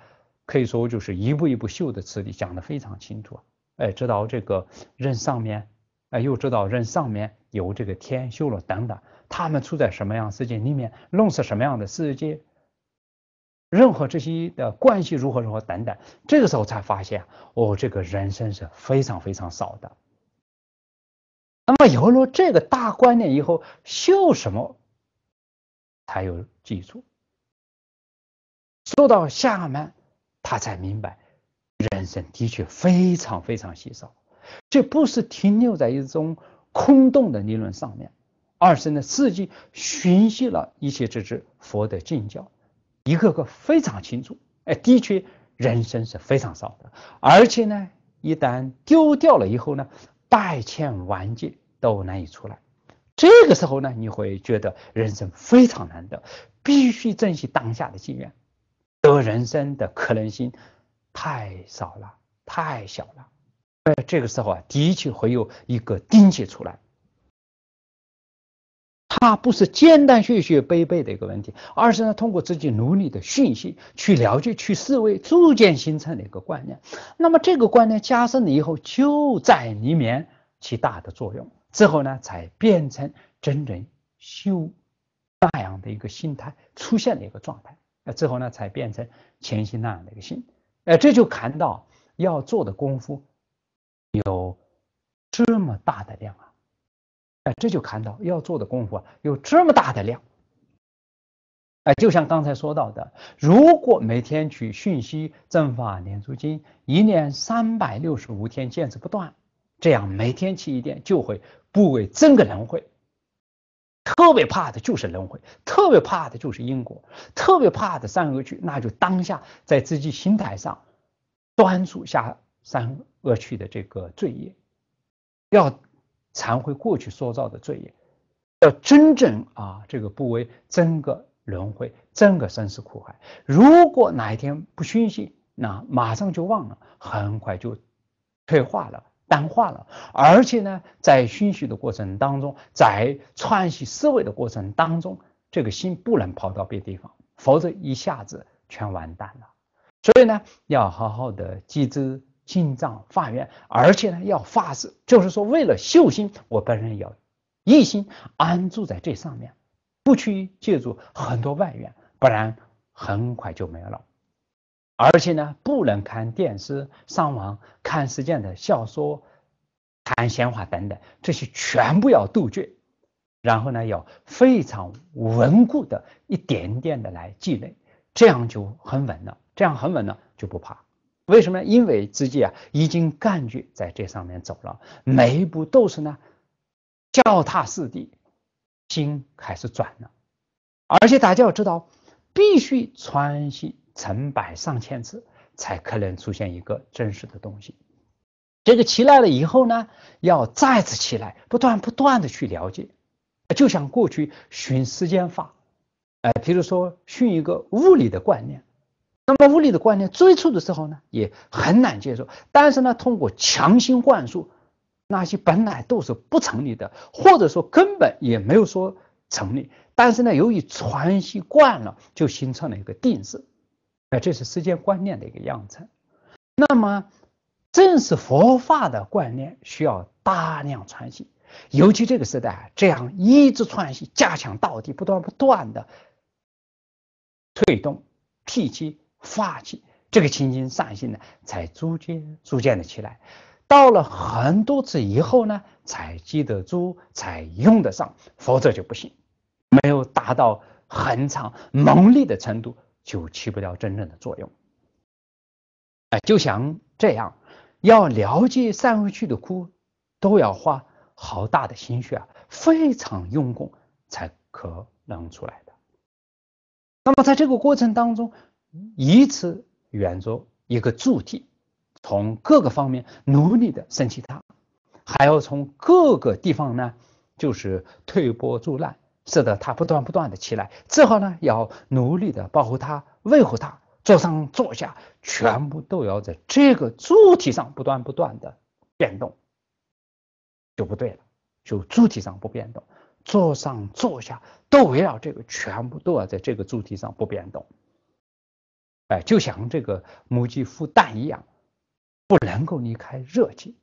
可以说就是一步一步修的词里讲的非常清楚。哎，知道这个人上面，哎，又知道人上面。有这个天修了等等，他们处在什么样世界里面，弄是什么样的世界，任何这些的关系如何如何等等，这个时候才发现，哦，这个人生是非常非常少的。那么有了这个大观念以后，修什么才有基础。说到下面，他才明白，人生的确非常非常稀少，这不是停留在一种。空洞的理论上面，二是呢世己学习了一切之知佛的境教，一个个非常清楚。哎，的确，人生是非常少的，而且呢，一旦丢掉了以后呢，百千万劫都难以出来。这个时候呢，你会觉得人生非常难得，必须珍惜当下的机缘。得人生的可能性太少了，太小了。哎，这个时候啊，的确会有一个丁解出来。它不是简单学学背背的一个问题，而是呢通过自己努力的讯习去了解、去思维，逐渐形成的一个观念。那么这个观念加深了以后，就在里面起大的作用。之后呢，才变成真人修那样的一个心态出现的一个状态。那之后呢，才变成前行那样的一个心。哎，这就看到要做的功夫。有这么大的量啊！哎，这就看到要做的功夫有这么大的量。哎，就像刚才说到的，如果每天取讯息、正法、年租经，一年三百六十五天坚持不断，这样每天去一点，就会不为真个人会。特别怕的就是轮回，特别怕的就是因果，特别怕的三恶去，那就当下在自己心态上专注下三过去的这个罪业，要忏悔过去所造的罪业，要真正啊，这个不为整个轮回、整个生死苦海。如果哪一天不熏心，那马上就忘了，很快就退化了、淡化了。而且呢，在熏习的过程当中，在串习思维的过程当中，这个心不能跑到别地方，否则一下子全完蛋了。所以呢，要好好的积资。心脏发源，而且呢要发誓，就是说为了修心，我本人要一心安住在这上面，不去借助很多外援，不然很快就没了。而且呢不能看电视、上网、看时间的小说、谈闲话等等，这些全部要杜绝。然后呢要非常稳固的，一点点的来积累，这样就很稳了，这样很稳了就不怕。为什么？呢？因为自己啊已经感觉在这上面走了，每一步都是呢脚踏实地，心开始转了。而且大家要知道，必须穿行成百上千次，才可能出现一个真实的东西。这个起来了以后呢，要再次起来，不断不断的去了解，就像过去寻时间法，哎，比如说寻一个物理的观念。那么物理的观念最初的时候呢，也很难接受。但是呢，通过强行灌输，那些本来都是不成立的，或者说根本也没有说成立。但是呢，由于传习惯了，就形成了一个定式。那这是时间观念的一个养成。那么，正是佛法的观念需要大量传习，尤其这个时代，这样一直传习，加强到底，不断不断的推动、提起。发起这个清净善心呢，才逐渐逐渐的起来，到了很多次以后呢，才记得住，才用得上，否则就不行，没有达到恒常蒙利的程度，就起不了真正的作用。哎，就像这样，要了解上回去的苦，都要花好大的心血啊，非常用功才可能出来的。那么在这个过程当中，以次圆周一个柱体，从各个方面努力的升起它，还要从各个地方呢，就是推波助澜，使得它不断不断的起来。之后呢，要努力的保护它、维护它，坐上坐下全部都要在这个柱体上不断不断的变动，就不对了。就柱体上不变动，坐上坐下都围绕这个，全部都要在这个柱体上不变动。哎，就像这个母鸡孵蛋一样，不能够离开热气。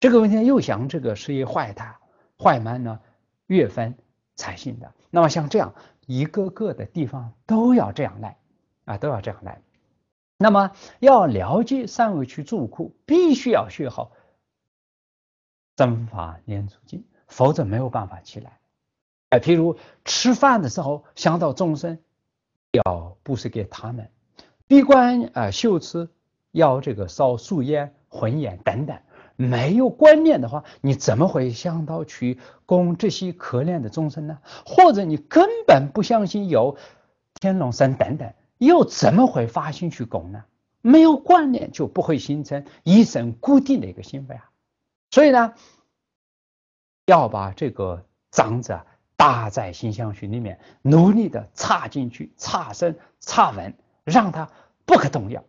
这个问题又像这个是一坏它坏慢呢越分才信的。那么像这样一个个的地方都要这样来啊，都要这样来。那么要了解三位区住库，必须要学好增法念住经，否则没有办法起来。哎，譬如吃饭的时候想到众生，要布施给他们。闭关啊，修持要这个烧素烟、混烟等等，没有观念的话，你怎么会想到去供这些可怜的众生呢？或者你根本不相信有天龙山等等，又怎么会发心去供呢？没有观念就不会形成一生固定的一个行为啊。所以呢，要把这个长者搭在心相群里面，努力的插进去，插身，插稳。让他不可动摇，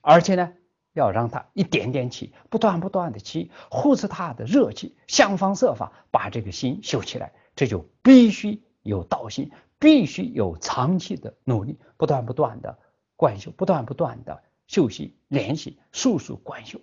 而且呢，要让他一点点起，不断不断的起，护持他的热气，想方设法把这个心修起来。这就必须有道心，必须有长期的努力，不断不断的贯修，不断不断的修习、练习、速速贯修。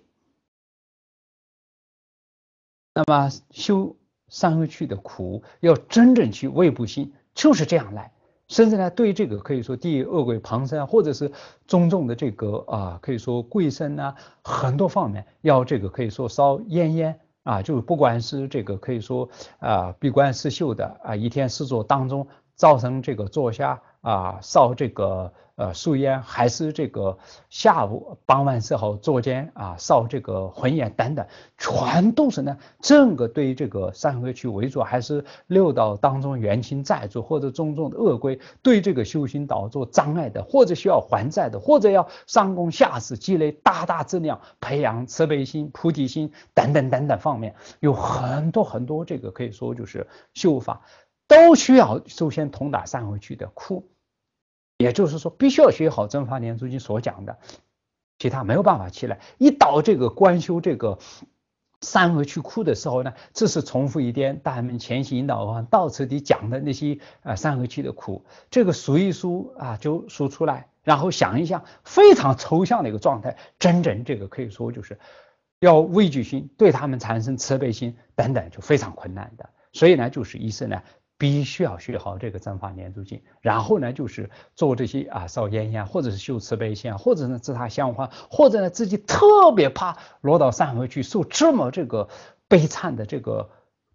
那么修三恶去的苦，要真正去未不心，就是这样来。甚至呢，对这个可以说地狱恶鬼旁生啊，或者是尊重的这个啊，可以说贵生啊，很多方面要这个可以说烧烟烟啊，就不管是这个可以说啊闭关思修的啊，一天四座当中造成这个坐下啊烧这个。呃，素烟还是这个下午傍晚时候坐间啊，烧这个魂烟等等，全都是呢。整个对这个三合区为主，还是六道当中冤亲债主或者种种恶鬼对这个修行道做障碍的，或者需要还债的，或者要上供下士积累大大质量，培养慈悲心、菩提心等等等等方面，有很多很多这个可以说就是修法，都需要首先通达三回去的库。也就是说，必须要学好增发年珠经所讲的，其他没有办法起来。一到这个官修这个三合区哭的时候呢，只是重复一遍，大人们前行引导啊，到此地讲的那些呃三合区的苦，这个数一数啊，就数出来，然后想一想，非常抽象的一个状态，真正这个可以说就是要畏惧心，对他们产生慈悲心等等，就非常困难的。所以呢，就是医生呢。必须要学好这个正法念珠经，然后呢，就是做这些啊，烧香呀，或者是修慈悲心，或者呢，自他相欢，或者呢，自己特别怕落到三恶去受这么这个悲惨的这个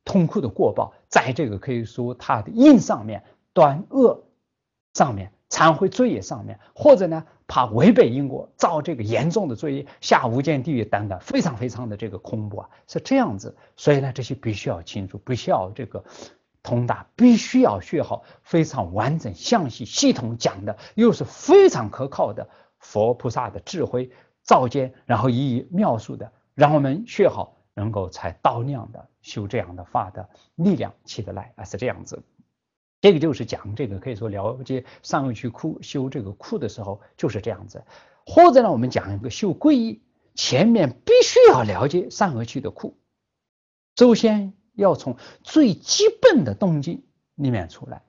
痛苦的过报，在这个可以说他的印上面、断恶上面、忏悔罪业上面，或者呢，怕违背因果，造这个严重的罪业，下无间地狱等等，非常非常的这个恐怖啊，是这样子。所以呢，这些必须要清楚，必须要这个。通达必须要学好，非常完整、详细、系统讲的，又是非常可靠的佛菩萨的智慧、造见，然后以妙术的，让我们学好，能够才到量的修这样的法的力量起得来，啊是这样子。这个就是讲这个，可以说了解上位区库修这个库的时候就是这样子。或者呢，我们讲一个修皈依，前面必须要了解上位区的库，首先。要从最基本的动静里面出来。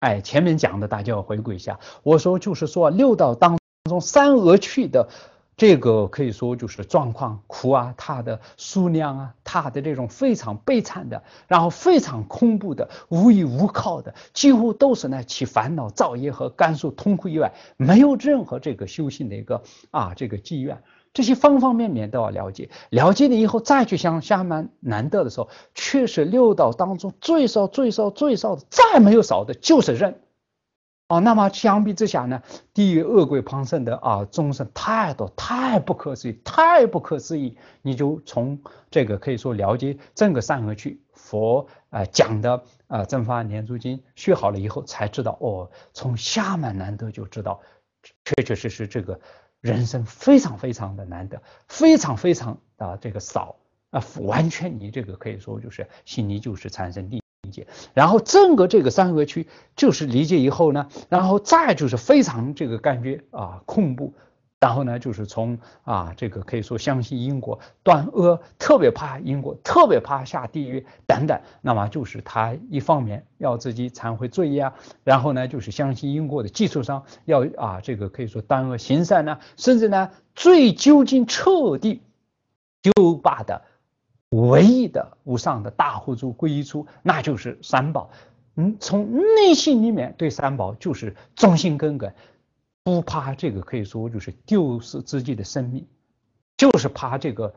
哎，前面讲的大家要回顾一下。我说就是说六道当中三恶趣的这个可以说就是状况苦啊，他的数量啊，他的这种非常悲惨的，然后非常恐怖的，无依无靠的，几乎都是呢，其烦恼造业和甘受痛苦以外，没有任何这个修行的一个啊这个机缘。这些方方面面都要了解，了解了以后再去想下满难得的时候，确实六道当中最少最少最少的，再没有少的就是人。啊，那么相比之下呢，地狱恶鬼旁生的啊众生太多，太不可思议，太不可思议，你就从这个可以说了解整个善恶去佛啊讲的啊正法年珠经学好了以后才知道，哦，从下满难得就知道，确确实实这个。人生非常非常的难得，非常非常啊，这个少啊，完全你这个可以说就是心里就是产生理解，然后整个这个三合区就是理解以后呢，然后再就是非常这个感觉啊恐怖。然后呢，就是从啊，这个可以说相信因果，断恶，特别怕因果，特别怕下地狱等等。那么就是他一方面要自己忏悔罪业啊，然后呢，就是相信因果的基础上，要啊，这个可以说断恶行善呢，甚至呢，最究竟彻底丢把的唯一的无上的大护主归依出，那就是三宝。嗯，从内心里面对三宝就是忠心耿耿。不怕这个，可以说就是丢失自己的生命，就是怕这个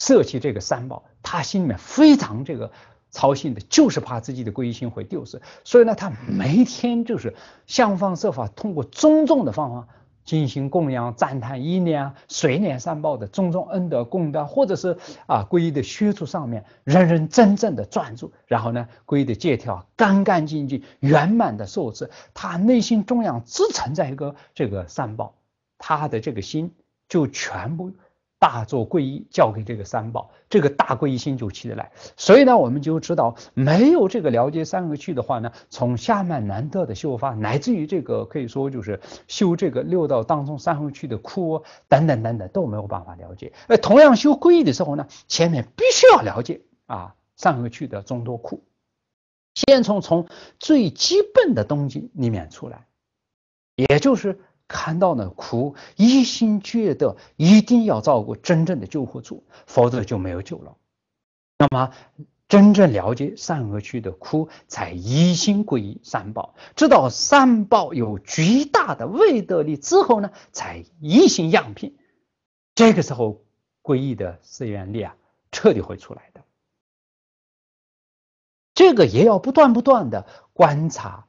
舍弃这个三宝，他心里面非常这个操心的，就是怕自己的归心会丢失，所以呢，他每天就是想方设法通过种种的方法。进行供养、赞叹、依念、随念善报的种种恩德功德，或者是啊，皈依的宣处上面，人人真正的专注，然后呢，皈依的戒条干干净净、圆满的受持，他内心中央只存在一个这个善报，他的这个心就全部。大做皈依，交给这个三宝，这个大皈依心就起得来。所以呢，我们就知道，没有这个了解三回去的话呢，从下曼难得的修法，乃至于这个可以说就是修这个六道当中三回去的苦，等等等等，都没有办法了解。而同样修皈依的时候呢，前面必须要了解啊，三回去的众多苦，先从从最基本的东西里面出来，也就是。看到呢，苦一心觉得一定要照顾真正的救护主，否则就没有救了。那么真正了解善恶趣的苦，才一心皈依三宝，知道三宝有巨大的威德力之后呢，才一心养品。这个时候皈依的四缘力啊，彻底会出来的。这个也要不断不断的观察。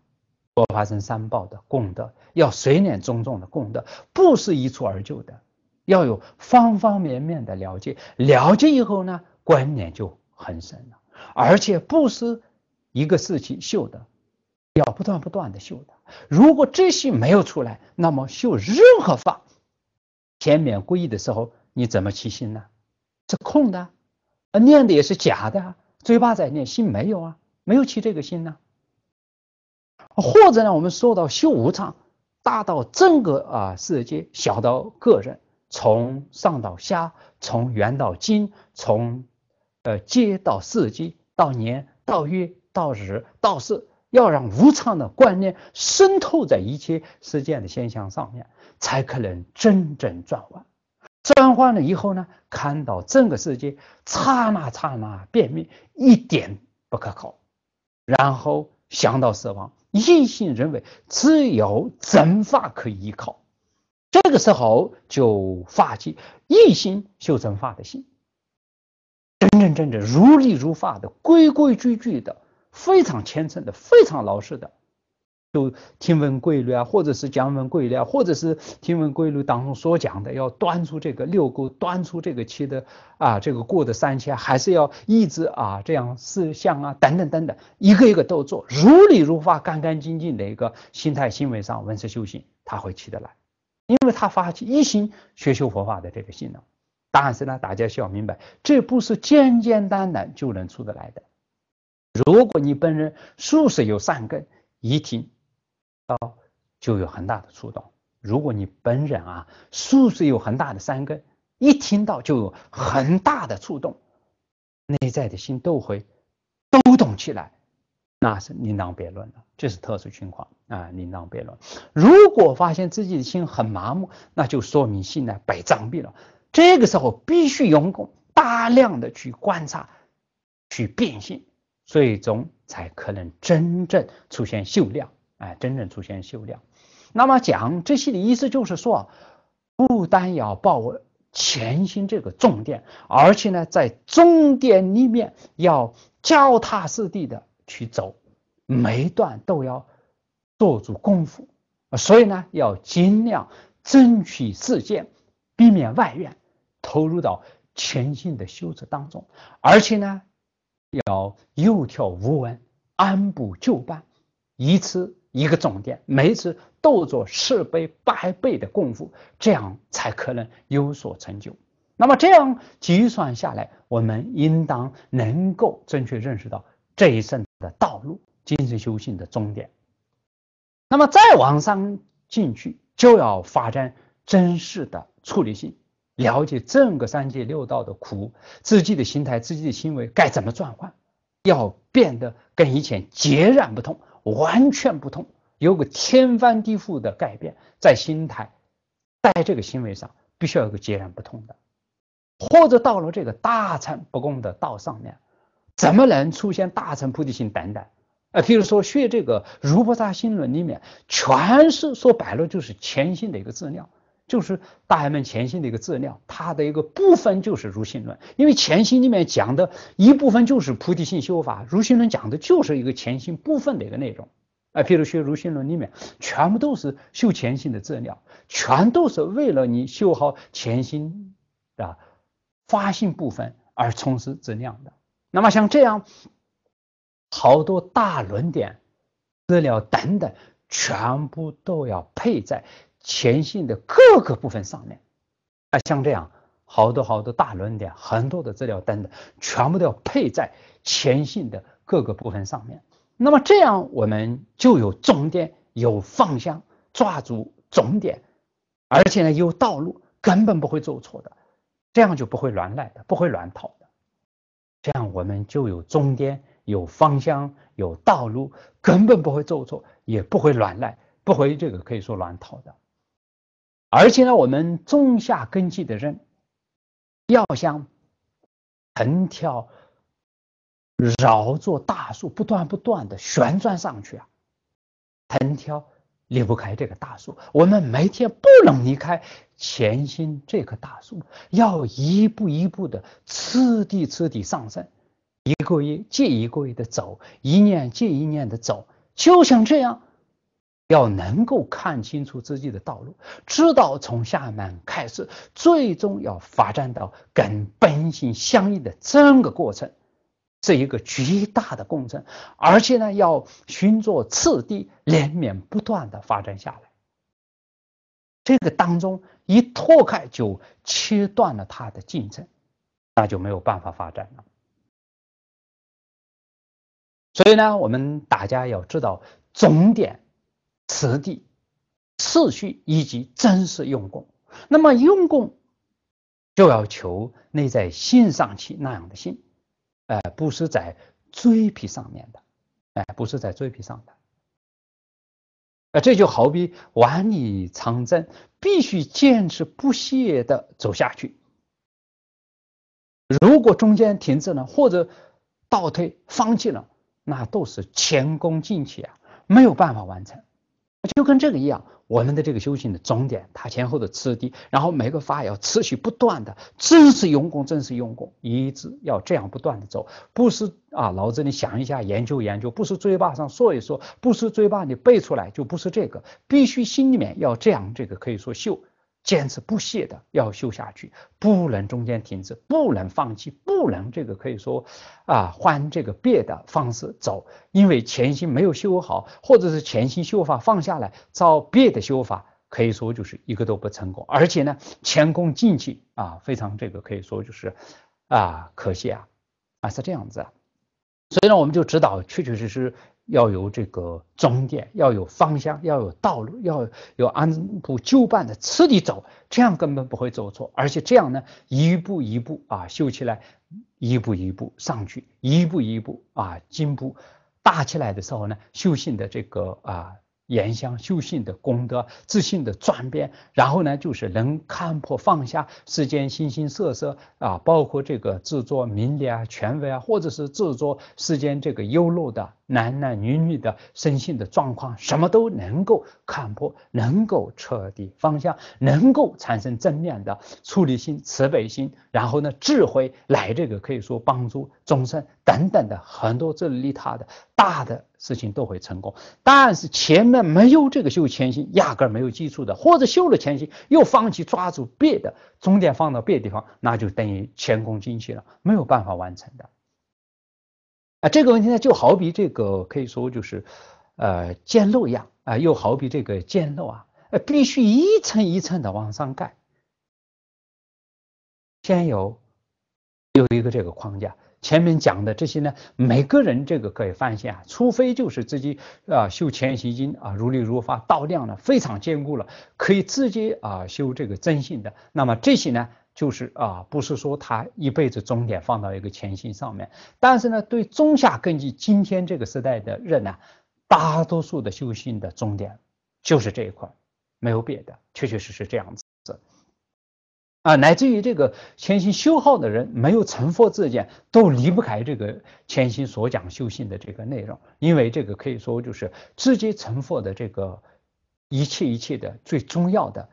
我发生三报的功德，要随念尊重的功德，不是一蹴而就的，要有方方面面的了解。了解以后呢，观念就很深了，而且不是一个事情修的，要不断不断的修的。如果这些没有出来，那么修任何法，前面皈依的时候你怎么起心呢？是空的念的也是假的嘴巴在念，心没有啊，没有起这个心呢。或者呢，我们说到修无常，大到整个啊世界，小到个人，从上到下，从圆到金，从呃街到世季，到年到月到日到时，要让无常的观念渗透在一切世间的现象上面，才可能真正转换。转换了以后呢，看到整个世界刹那刹那变灭，一点不可靠，然后想到死亡。异性认为只有真法可以依靠，这个时候就发起一心修真法的心，真真正正如理如法的、规规矩矩的、非常虔诚的、非常老实的。就听闻规律啊，或者是讲闻规律啊，或者是听闻规律当中所讲的，要端出这个六根，端出这个七的啊，这个过的三千，还是要一直啊这样四项啊等等等等，一个一个都做，如理如法，干干净净的一个心态、行为上文思修行，他会起得来，因为他发起一心学修佛法的这个心呢。但是呢，大家需要明白，这不是简简单单就能出得来的。如果你本人素是有善根，一听。到就有很大的触动。如果你本人啊，是不有很大的三根？一听到就有很大的触动，内在的心都会都动起来，那是另当别论了，这是特殊情况啊，另当别论。如果发现自己的心很麻木，那就说明心呢被障蔽了。这个时候必须用功，大量的去观察，去变性，最终才可能真正出现秀亮。哎，真正出现修养。那么讲这些的意思就是说，不单要握前行这个重点，而且呢，在重点里面要脚踏实地的去走，每一段都要做足功夫。所以呢，要尽量争取时间，避免外怨，投入到前行的修持当中。而且呢，要有条无紊，按部就班，一次。一个重点，每次都做十倍、百倍的功夫，这样才可能有所成就。那么这样计算下来，我们应当能够正确认识到这一生的道路、精神修行的终点。那么再往上进去，就要发展真实的处理性，了解整个三界六道的苦，自己的心态、自己的行为该怎么转换，要变得跟以前截然不同。完全不同，有个天翻地覆的改变，在心态，在这个行为上，必须要有个截然不同的，或者到了这个大乘不共的道上面，怎么能出现大乘菩提心等等？啊，譬如说学这个《如菩萨心论》里面，全是说白了就是前心的一个资料。就是大圆满前行的一个资料，它的一个部分就是如心论，因为前行里面讲的一部分就是菩提心修法，如心论讲的就是一个前行部分的一个内容。啊，譬如学如心论里面，全部都是修前行的资料，全都是为了你修好前行啊发心部分而充实资料的。那么像这样好多大论点资料等等，全部都要配在。前线的各个部分上面，啊，像这样好多好多大论点，很多的资料等等，全部都要配在前线的各个部分上面。那么这样我们就有重点，有方向，抓住重点，而且呢有道路，根本不会走错的。这样就不会乱来的，不会乱套的。这样我们就有终点，有方向，有道路，根本不会走错，也不会乱来，不会这个可以说乱套的。而且呢，我们种下根基的人，要想藤条绕着大树不断不断的旋转上去啊，藤条离不开这个大树，我们每天不能离开前心这棵大树，要一步一步的次第次第上升，一个月接一个月的走，一年接一年的走，就像这样。要能够看清楚自己的道路，知道从下面开始，最终要发展到跟本性相应的整个过程，是一个巨大的工程，而且呢，要寻着次第连绵不断的发展下来。这个当中一拓开，就切断了它的进程，那就没有办法发展了。所以呢，我们大家要知道终点。实地、次序以及真实用功，那么用功就要求内在性上去那样的性，哎，不是在嘴皮上面的，哎，不是在嘴皮上的，啊，这就好比万里长征，必须坚持不懈的走下去。如果中间停滞了，或者倒退、放弃了，那都是前功尽弃啊，没有办法完成。就跟这个一样，我们的这个修行的终点，它前后的次第，然后每个法要持续不断的真实用功，真实用功，一直要这样不断的走，不是啊，脑子里想一下，研究研究，不是嘴巴上说一说，不是嘴巴你背出来，就不是这个，必须心里面要这样，这个可以说修。坚持不懈的要修下去，不能中间停止，不能放弃，不能这个可以说啊换这个别的方式走，因为前心没有修好，或者是前心修法放下来，照别的修法，可以说就是一个都不成功，而且呢前功尽弃啊，非常这个可以说就是啊可惜啊啊是这样子，啊，所以呢我们就知道确确实实。要有这个终点，要有方向，要有道路，要有按部就班的彻底走，这样根本不会走错。而且这样呢，一步一步啊修起来，一步一步上去，一步一步啊进步，大起来的时候呢，修行的这个啊。言相修行的功德、自信的转变，然后呢，就是能看破放下世间形形色色啊，包括这个制作名利啊、权威啊，或者是制作世间这个优陋的男男女女的身心的状况，什么都能够看破，能够彻底放下，能够产生正面的处理心、慈悲心，然后呢，智慧来这个可以说帮助众生等等的很多这利他的大的。事情都会成功，但是前面没有这个修前行，压根没有基础的，或者修了前行又放弃抓住别的，终点放到别的地方，那就等于前功尽弃了，没有办法完成的。啊，这个问题呢，就好比这个可以说就是，呃，建楼一样啊，又好比这个建楼啊，呃，必须一层一层的往上盖，先有有一个这个框架。前面讲的这些呢，每个人这个可以发现啊，除非就是自己啊修前行经啊如理如法道量了非常坚固了，可以直接啊修这个真性的。那么这些呢，就是啊不是说他一辈子终点放到一个前行上面，但是呢，对中下根据今天这个时代的人呢，大多数的修行的终点就是这一块，没有别的，确确实实这样子。啊，乃至于这个潜心修好的人，没有成佛自见，都离不开这个潜心所讲修行的这个内容。因为这个可以说就是直接成佛的这个一切一切的最重要的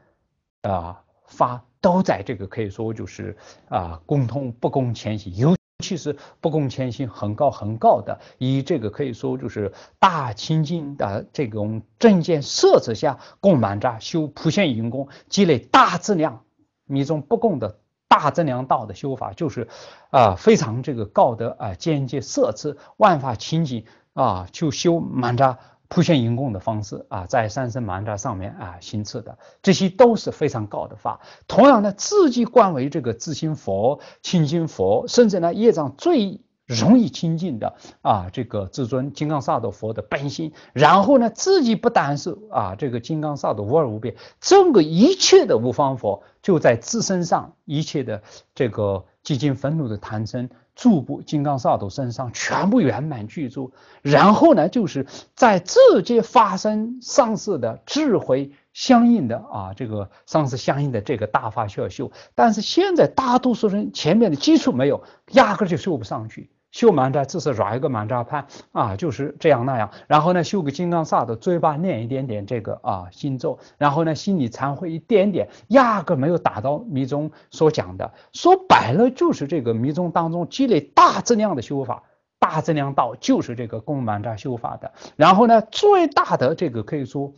啊发都在这个可以说就是啊共通不共前行，尤其是不共前行很高很高的，以这个可以说就是大清净的这种证见设置下，共满扎修普贤行功，积累大质量。密宗不共的大真良道的修法，就是啊，非常这个告德啊，间接摄持万法清净啊，就修满扎普现引供的方式啊，在三生满扎上面啊行持的，这些都是非常高的法。同样的，自己观为这个自心佛、清净佛，甚至呢，业障最。容易亲近的啊，这个至尊金刚萨埵佛的本心，然后呢，自己不单是啊，这个金刚萨埵无二无别，整个一切的无方佛就在自身上一切的这个寂静愤怒的贪嗔。住不金刚萨埵身上全部圆满具足，然后呢，就是在自己发生上次的智慧相应的啊，这个上次相应的这个大发笑秀，但是现在大多数人前面的基础没有，压根就修不上去。修满斋，只是抓一个满斋盘啊，就是这样那样。然后呢，修个金刚萨的嘴巴念一点点这个啊心咒，然后呢心里忏悔一点点，压根没有达到迷宗所讲的。说白了，就是这个迷宗当中积累大质量的修法，大质量道就是这个供满斋修法的。然后呢，最大的这个可以说，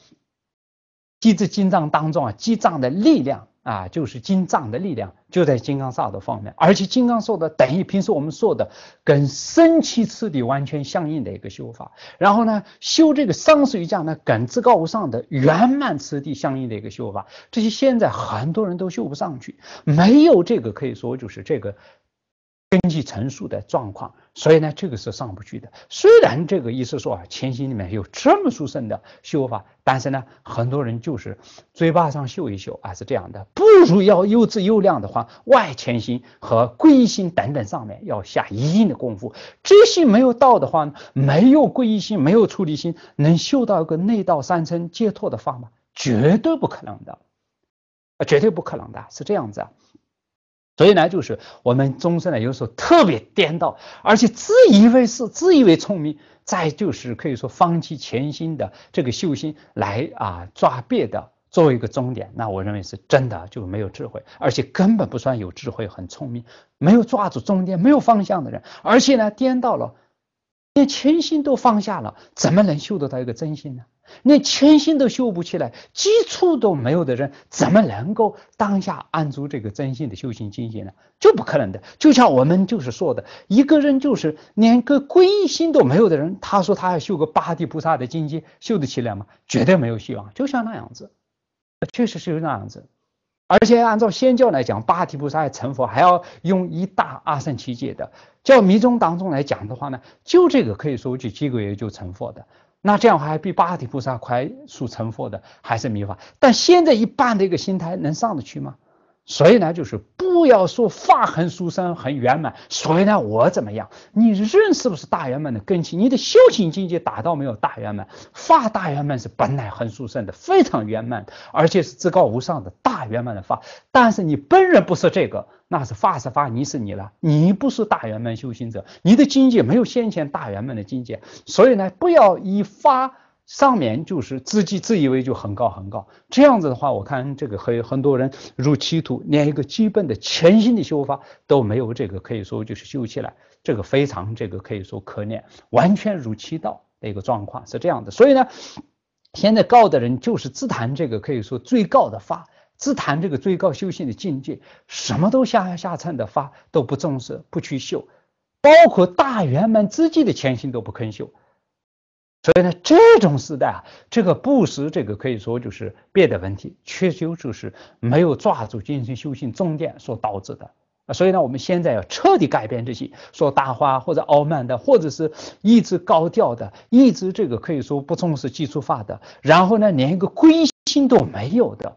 机制金藏当中啊，积藏的力量。啊，就是金藏的力量就在金刚萨的方面，而且金刚说的等于平时我们说的跟生起次第完全相应的一个修法，然后呢，修这个上死瑜伽呢跟至高无上的圆满次第相应的一个修法，这些现在很多人都修不上去，没有这个可以说就是这个。根据成熟的状况，所以呢，这个是上不去的。虽然这个意思说啊，潜心里面有这么殊胜的修法，但是呢，很多人就是嘴巴上秀一秀啊，是这样的。不如要优质优量的话，外潜心和归心等等上面要下一定的功夫。这些没有到的话，没有归心，没有出离心，能修到一个内道三层解脱的法吗？绝对不可能的，啊，绝对不可能的，是这样子。啊。所以呢，就是我们终身呢，有时候特别颠倒，而且自以为是、自以为聪明。再就是可以说放弃前心的这个修心来啊抓别的作为一个终点，那我认为是真的就没有智慧，而且根本不算有智慧、很聪明，没有抓住终点，没有方向的人，而且呢颠倒了，连前心都放下了，怎么能修得到一个真心呢？连谦心都修不起来，基础都没有的人，怎么能够当下安住这个真心的修行境界呢？就不可能的。就像我们就是说的，一个人就是连个归心都没有的人，他说他要修个八地菩萨的境界，修得起来吗？绝对没有希望。就像那样子，确实是那样子。而且按照仙教来讲，八地菩萨要成佛，还要用一大阿圣七界的。叫迷宗当中来讲的话呢，就这个可以说就几个月就成佛的。那这样还比八体菩萨快速成佛的还是弥法？但现在一般的一个心态能上得去吗？所以呢，就是不要说发很殊胜、很圆满。所以呢，我怎么样？你人是不是大圆满的根基？你的修行境界达到没有大圆满？发大圆满是本来很殊胜的，非常圆满而且是至高无上的大圆满的发。但是你本人不是这个，那是发是发，你是你了。你不是大圆满修行者，你的境界没有先前大圆满的境界。所以呢，不要以发。上面就是自己自以为就很高很高，这样子的话，我看这个很很多人入歧途，连一个基本的全新的修法都没有，这个可以说就是修起来，这个非常这个可以说可怜，完全入歧道的一个状况是这样的。所以呢，现在告的人就是只谈这个可以说最高的法，只谈这个最高修行的境界，什么都下下下乘的法都不重视，不去修，包括大圆满自己的前行都不肯修。所以呢，这种时代啊，这个不施，这个可以说就是别的问题，确实就是没有抓住精神修行重点所导致的。啊，所以呢，我们现在要彻底改变这些说大话或者傲慢的，或者是一直高调的，一直这个可以说不重视基础法的，然后呢，连一个归心都没有的，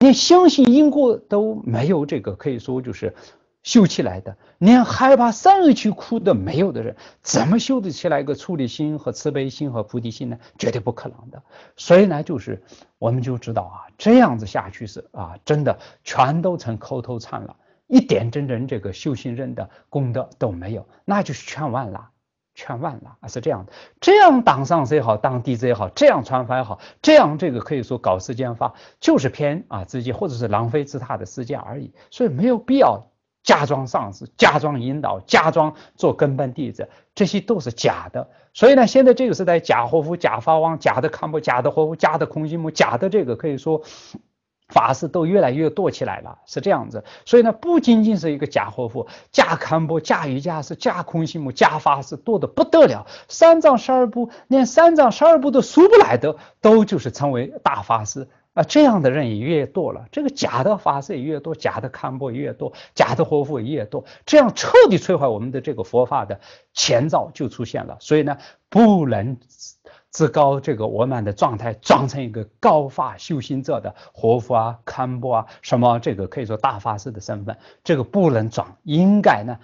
连相信因果都没有，这个可以说就是。修起来的，连害怕上一去哭的没有的人，怎么修得起来一个处理心和慈悲心和菩提心呢？绝对不可能的。所以呢，就是我们就知道啊，这样子下去是啊，真的全都成口头禅了，一点真正这个修行人的功德都没有，那就是全完了，全完了啊，是这样的。这样当上师也好，当弟子也好，这样传法也好，这样这个可以说搞世间法，就是偏啊自己或者是浪费自他的时间而已，所以没有必要。假装上师，假装引导，假装做根本弟子，这些都是假的。所以呢，现在这个时代，假活佛、假法王、假的堪布、假的活佛、假的空心木、假的这个，可以说法师都越来越堕起来了，是这样子。所以呢，不仅仅是一个假活佛、假堪布、假瑜伽师、假空心木、假法师，堕的不得了。三藏十二部，连三藏十二部都出不来的，都就是称为大法师。啊，这样的人也越多了，这个假的法师也越多，假的堪布也越多，假的活佛也越多，这样彻底摧毁我们的这个佛法的前兆就出现了。所以呢，不能自高这个我满的状态，装成一个高发修行者的活佛啊、堪布啊，什么这个可以说大法师的身份，这个不能装，应该呢。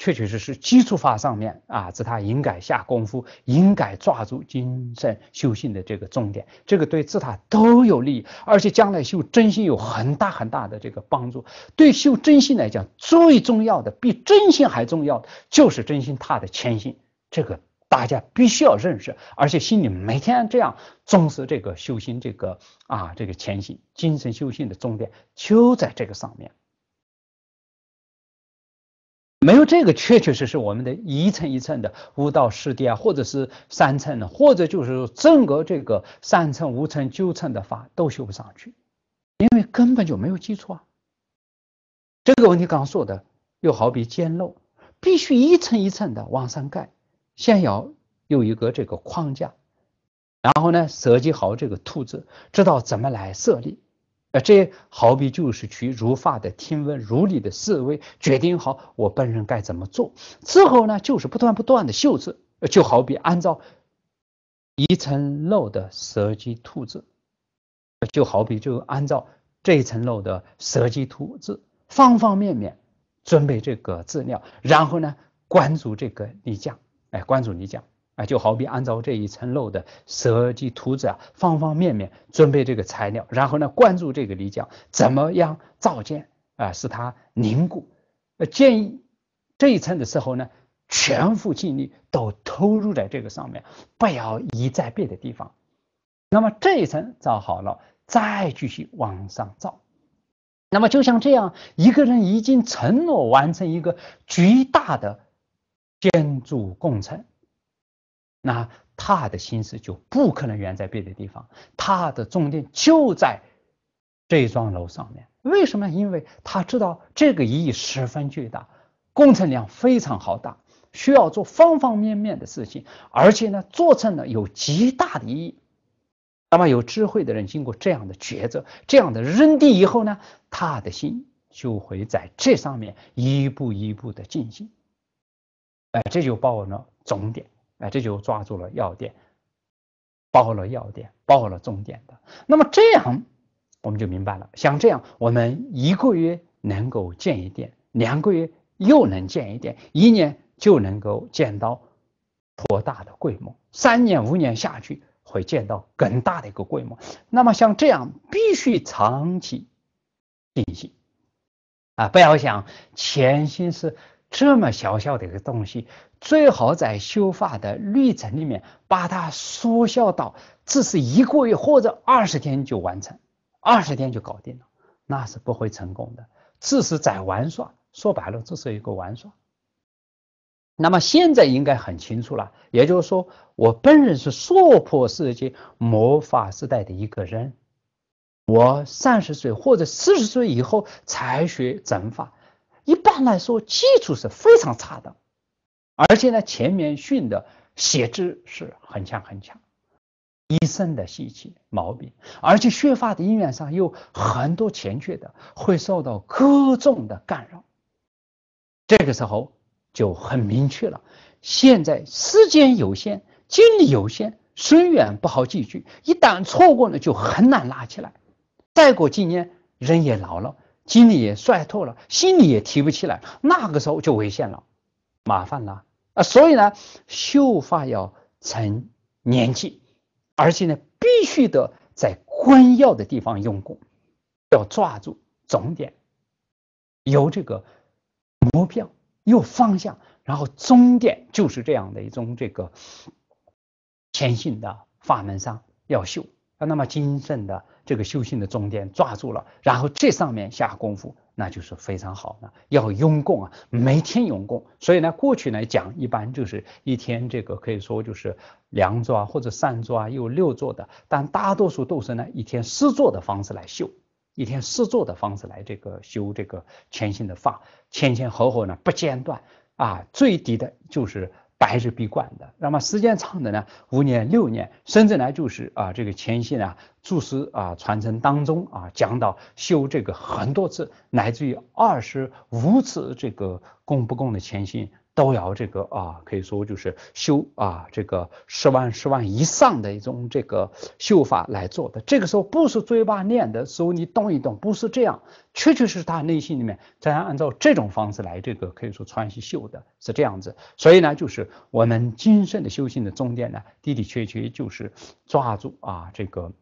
确确实实，基础法上面啊，自他应该下功夫，应该抓住精神修行的这个重点，这个对自他都有利而且将来修真心有很大很大的这个帮助。对修真心来讲，最重要的比真心还重要的就是真心他的谦逊，这个大家必须要认识，而且心里每天这样重视这个修行，这个啊，这个前行，精神修行的重点就在这个上面。没有这个，确确实实，我们的一层一层的五到十点啊，或者是三层的，或者就是整个这个三层、五层、九层的房都修不上去，因为根本就没有基础啊。这个问题刚说的，又好比建漏，必须一层一层的往上盖，先要有一个这个框架，然后呢，设计好这个图纸，知道怎么来设立。这好比就是去如法的听闻，如理的思维，决定好我本人该怎么做。之后呢，就是不断不断的修持，就好比按照一层楼的设计图纸，就好比就按照这一层楼的设计图纸，方方面面准备这个资料，然后呢，关注这个立讲，哎，关注立讲。啊，就好比按照这一层楼的设计图纸啊，方方面面准备这个材料，然后呢，关注这个泥浆怎么样造建啊，使它凝固。呃，建议这一层的时候呢，全副精力都投入在这个上面，不要一再别的地方。那么这一层造好了，再继续往上造。那么就像这样，一个人已经承诺完成一个巨大的建筑工程。那他的心思就不可能远在别的地方，他的重点就在这幢楼上面。为什么？因为他知道这个意义十分巨大，工程量非常好打，需要做方方面面的事情，而且呢，做成了有极大的意义。那么有智慧的人经过这样的抉择、这样的扔地以后呢，他的心就会在这上面一步一步的进行。哎，这就到了总点。哎，这就抓住了要点，包了要点，包了重点的。那么这样我们就明白了，像这样，我们一个月能够建一点，两个月又能建一点，一年就能够建到颇大的规模，三年五年下去会见到更大的一个规模。那么像这样，必须长期进行啊，不要想潜心是这么小小的一个东西。最好在修法的历程里面，把它缩小到，这是一个月或者二十天就完成，二十天就搞定了，那是不会成功的，这是在玩耍，说白了这是一个玩耍。那么现在应该很清楚了，也就是说，我本人是娑婆世界魔法时代的一个人，我三十岁或者四十岁以后才学整法，一般来说基础是非常差的。而且呢，前面训的血脂是很强很强，一身的细节毛病，而且削发的音缘上有很多欠缺的，会受到各种的干扰。这个时候就很明确了。现在时间有限，精力有限，虽远不好继续。一旦错过了，就很难拉起来。再过几年，人也老了，精力也衰退了，心理也提不起来，那个时候就危险了，麻烦了。啊，所以呢，秀发要成年纪，而且呢，必须得在官要的地方用功，要抓住重点，有这个目标，有方向，然后终点就是这样的一种这个前行的法门上要秀。啊，那么金圣的这个修行的重点抓住了，然后这上面下功夫，那就是非常好的。要用功啊，每天用功。所以呢，过去来讲，一般就是一天这个可以说就是两座啊，或者三座啊，又六座的，但大多数都是呢一天四座的方式来修，一天四座的方式来这个修这个前行的法，前前后后呢不间断啊，最低的就是。白日必观的，那么时间长的呢？五年、六年，甚至呢就是啊，这个前线啊，注释啊，传承当中啊，讲到修这个很多次，乃至于二十五次这个供不供的前线都要这个啊，可以说就是修啊，这个十万十万以上的一种这个修法来做的。这个时候不是嘴巴念的时候，你动一动，不是这样，确确实实他内心里面在按照这种方式来，这个可以说穿西绣的是这样子。所以呢，就是我们今生的修行的重点呢，的的确确就是抓住啊这个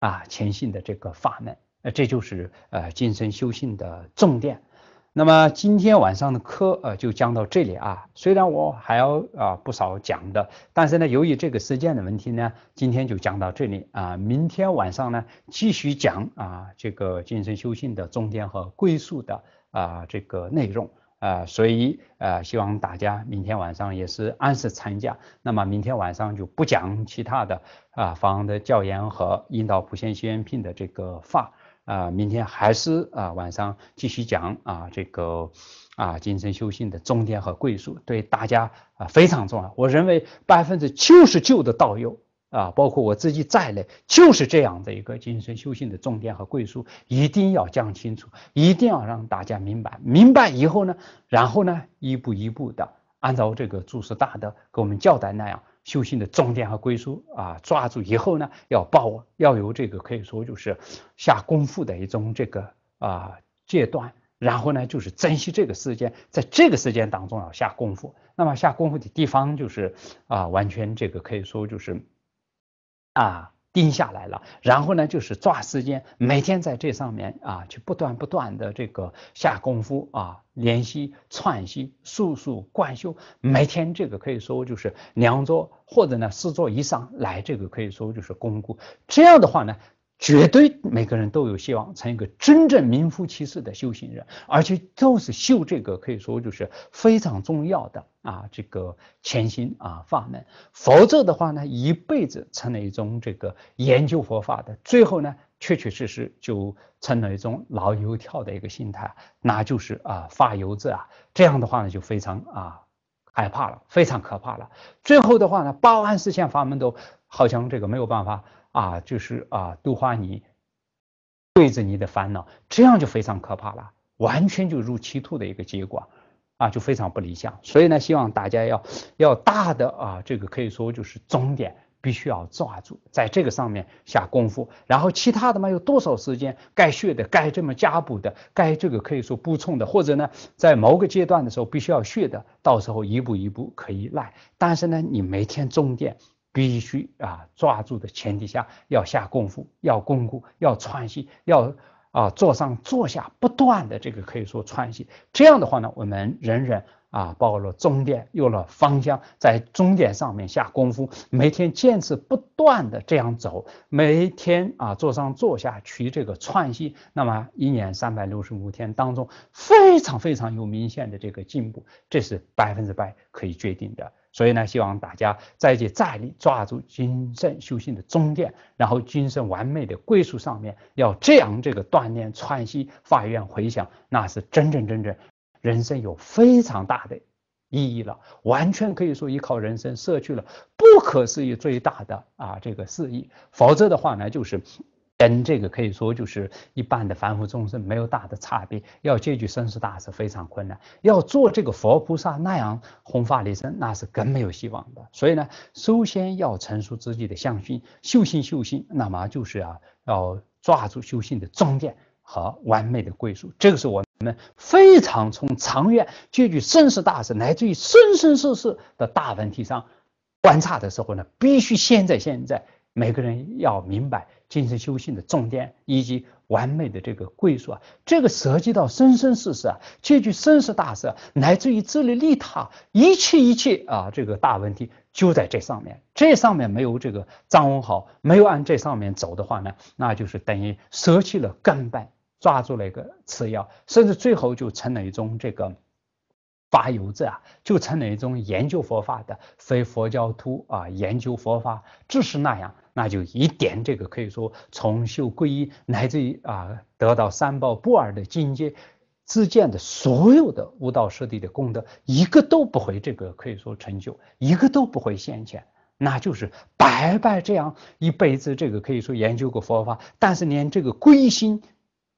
啊前行的这个法门，呃，这就是呃今生修行的重点。那么今天晚上的课，呃，就讲到这里啊。虽然我还要啊不少讲的，但是呢，由于这个时间的问题呢，今天就讲到这里啊。明天晚上呢，继续讲啊这个精神修行的终点和归宿的啊这个内容啊。所以呃，希望大家明天晚上也是按时参加。那么明天晚上就不讲其他的啊方的教研和引导普贤心愿品的这个法。啊，明天还是啊，晚上继续讲啊，这个啊，精神修行的重点和归宿对大家啊非常重要。我认为百分之九十九的道友啊，包括我自己在内，就是这样的一个精神修行的重点和归宿，一定要讲清楚，一定要让大家明白。明白以后呢，然后呢，一步一步的按照这个注释大的给我们教代那样。修行的重点和归宿啊，抓住以后呢，要报，要有这个可以说就是下功夫的一种这个啊阶段，然后呢，就是珍惜这个时间，在这个时间当中要下功夫。那么下功夫的地方就是啊，完全这个可以说就是啊。定下来了，然后呢，就是抓时间，每天在这上面啊，去不断不断的这个下功夫啊，联系串习、速速贯修，每天这个可以说就是两周或者呢四周以上来，这个可以说就是巩固。这样的话呢。绝对每个人都有希望成一个真正名副其实的修行人，而且都是修这个，可以说就是非常重要的啊，这个潜心啊法门。否则的话呢，一辈子成了一种这个研究佛法的，最后呢，确确实实就成了一种老油条的一个心态，那就是啊发油子啊，这样的话呢就非常啊害怕了，非常可怕了。最后的话呢，八万四千法门都好像这个没有办法。啊，就是啊，度化你，对着你的烦恼，这样就非常可怕了，完全就入歧途的一个结果，啊，就非常不理想。所以呢，希望大家要要大的啊，这个可以说就是终点，必须要抓住，在这个上面下功夫。然后其他的嘛，有多少时间该学的，该这么加补的，该这个可以说补充的，或者呢，在某个阶段的时候必须要学的，到时候一步一步可以来。但是呢，你每天重点。必须啊抓住的前提下，要下功夫，要巩固，要串习，要啊坐上坐下不断的这个可以说串习。这样的话呢，我们人人啊，包括了终点有了方向，在终点上面下功夫，每天坚持不断的这样走，每天啊坐上坐下取这个串习，那么一年三百六十五天当中，非常非常有明显的这个进步，这是百分之百可以决定的。所以呢，希望大家再去再力抓住精神修行的终点，然后精神完美的归宿上面，要这样这个锻炼、喘息、发愿、回想，那是真正真正人生有非常大的意义了。完全可以说依靠人生摄取了不可思议最大的啊这个意义，否则的话呢，就是。跟这个可以说就是一般的凡夫众生没有大的差别，要解决生死大事非常困难。要做这个佛菩萨那样宏法利生，那是更没有希望的。所以呢，首先要成熟自己的相信，修心、修心，那么就是要要抓住修心的重点和完美的归宿。这个是我们非常从长远解决生死大事，乃至于生生世世的大问题上观察的时候呢，必须现在现在每个人要明白。精神修行的重点以及完美的这个归宿啊，这个涉及到生生世世啊，这句生死大事来自于自利利他，一切一切啊，这个大问题就在这上面。这上面没有这个掌握好，没有按这上面走的话呢，那就是等于舍弃了根本，抓住了一个次要，甚至最后就成了一种这个发油子啊，就成了一种研究佛法的非佛教徒啊，研究佛法只是那样。那就一点，这个可以说重修皈依，来自于啊得到三宝不二的境界之间的所有的悟道设地的功德，一个都不会，这个可以说成就，一个都不会先前，那就是白白这样一辈子，这个可以说研究过佛法，但是连这个归心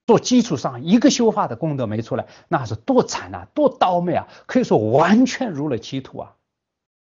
做基础上一个修法的功德没出来，那是多惨啊，多倒霉啊，可以说完全入了歧途啊，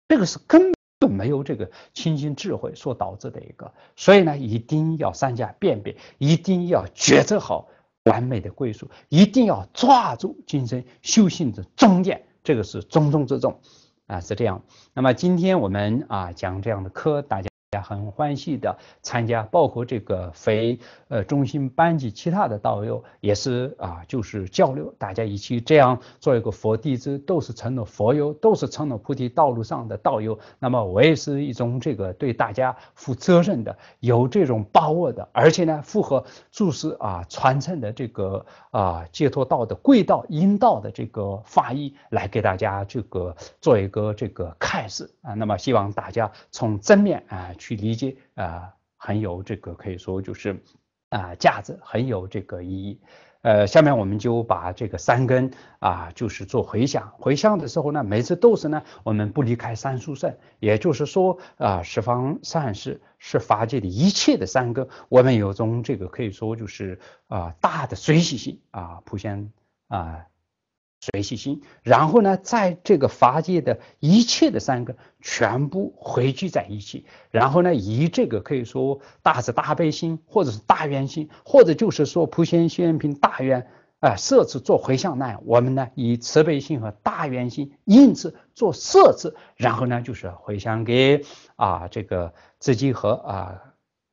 这个是根。没有这个清净智慧所导致的一个，所以呢，一定要三加辨别，一定要抉择好完美的归宿，一定要抓住今生修行的终点，这个是重中之重啊，是这样。那么今天我们啊讲这样的课，大家。也很欢喜的参加，包括这个非呃中心班级其他的道友也是啊，就是交流，大家一起这样做一个佛弟子，都是成了佛友，都是成了菩提道路上的道友。那么我也是一种这个对大家负责任的，有这种把握的，而且呢符合注释啊传承的这个啊解脱道的贵道、阴道的这个法义来给大家这个做一个这个开示啊。那么希望大家从正面啊。去理解啊，很有这个可以说就是啊，价值很有这个意义。呃，下面我们就把这个三根啊，就是做回想。回想的时候呢，每次都是呢，我们不离开三殊胜，也就是说啊，十方善事是法界的一切的三根，我们有从这个可以说就是啊，大的随喜心啊，普现啊。随喜心，然后呢，在这个法界的一切的善根全部汇聚在一起，然后呢，以这个可以说大慈大悲心，或者是大愿心，或者就是说普贤、心愿品大愿啊，摄置做回向那样，我们呢，以慈悲心和大愿心，印制做摄置，然后呢，就是回向给啊这个自己和啊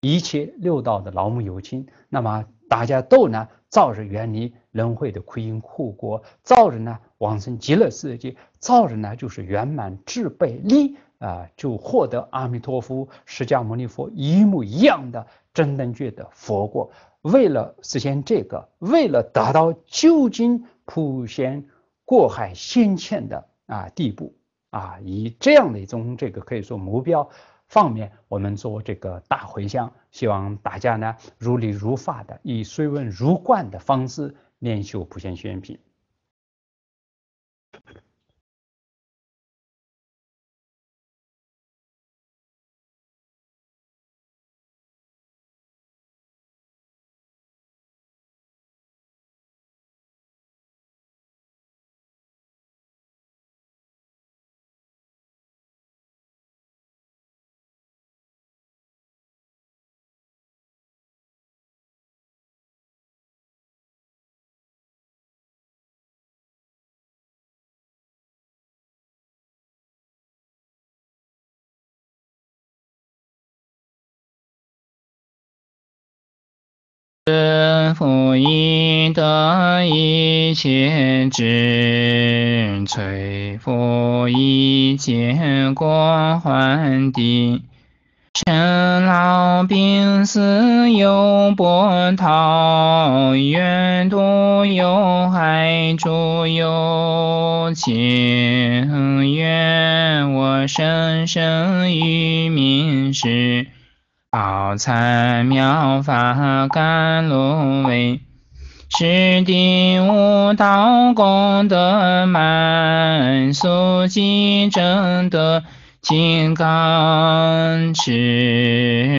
一切六道的劳母有亲，那么大家都呢，照着原理。轮回的亏因苦果，造人呢往生极乐世界，造人呢就是圆满智慧力啊，就获得阿弥陀佛、释迦牟尼佛一模一样的真能觉的佛果。为了实现这个，为了达到究竟普贤过海先欠的啊地步啊，以这样的一种这个可以说目标方面，我们做这个大回向，希望大家呢如理如法的以随文如观的方式。练绣蒲学宣品。身负一灯，一切智；摧伏一切过患敌。生老病死有波涛，远渡有海诸有情。愿我生生与民时。宝财妙法甘露味，十地无道功德满，速疾证得金刚持。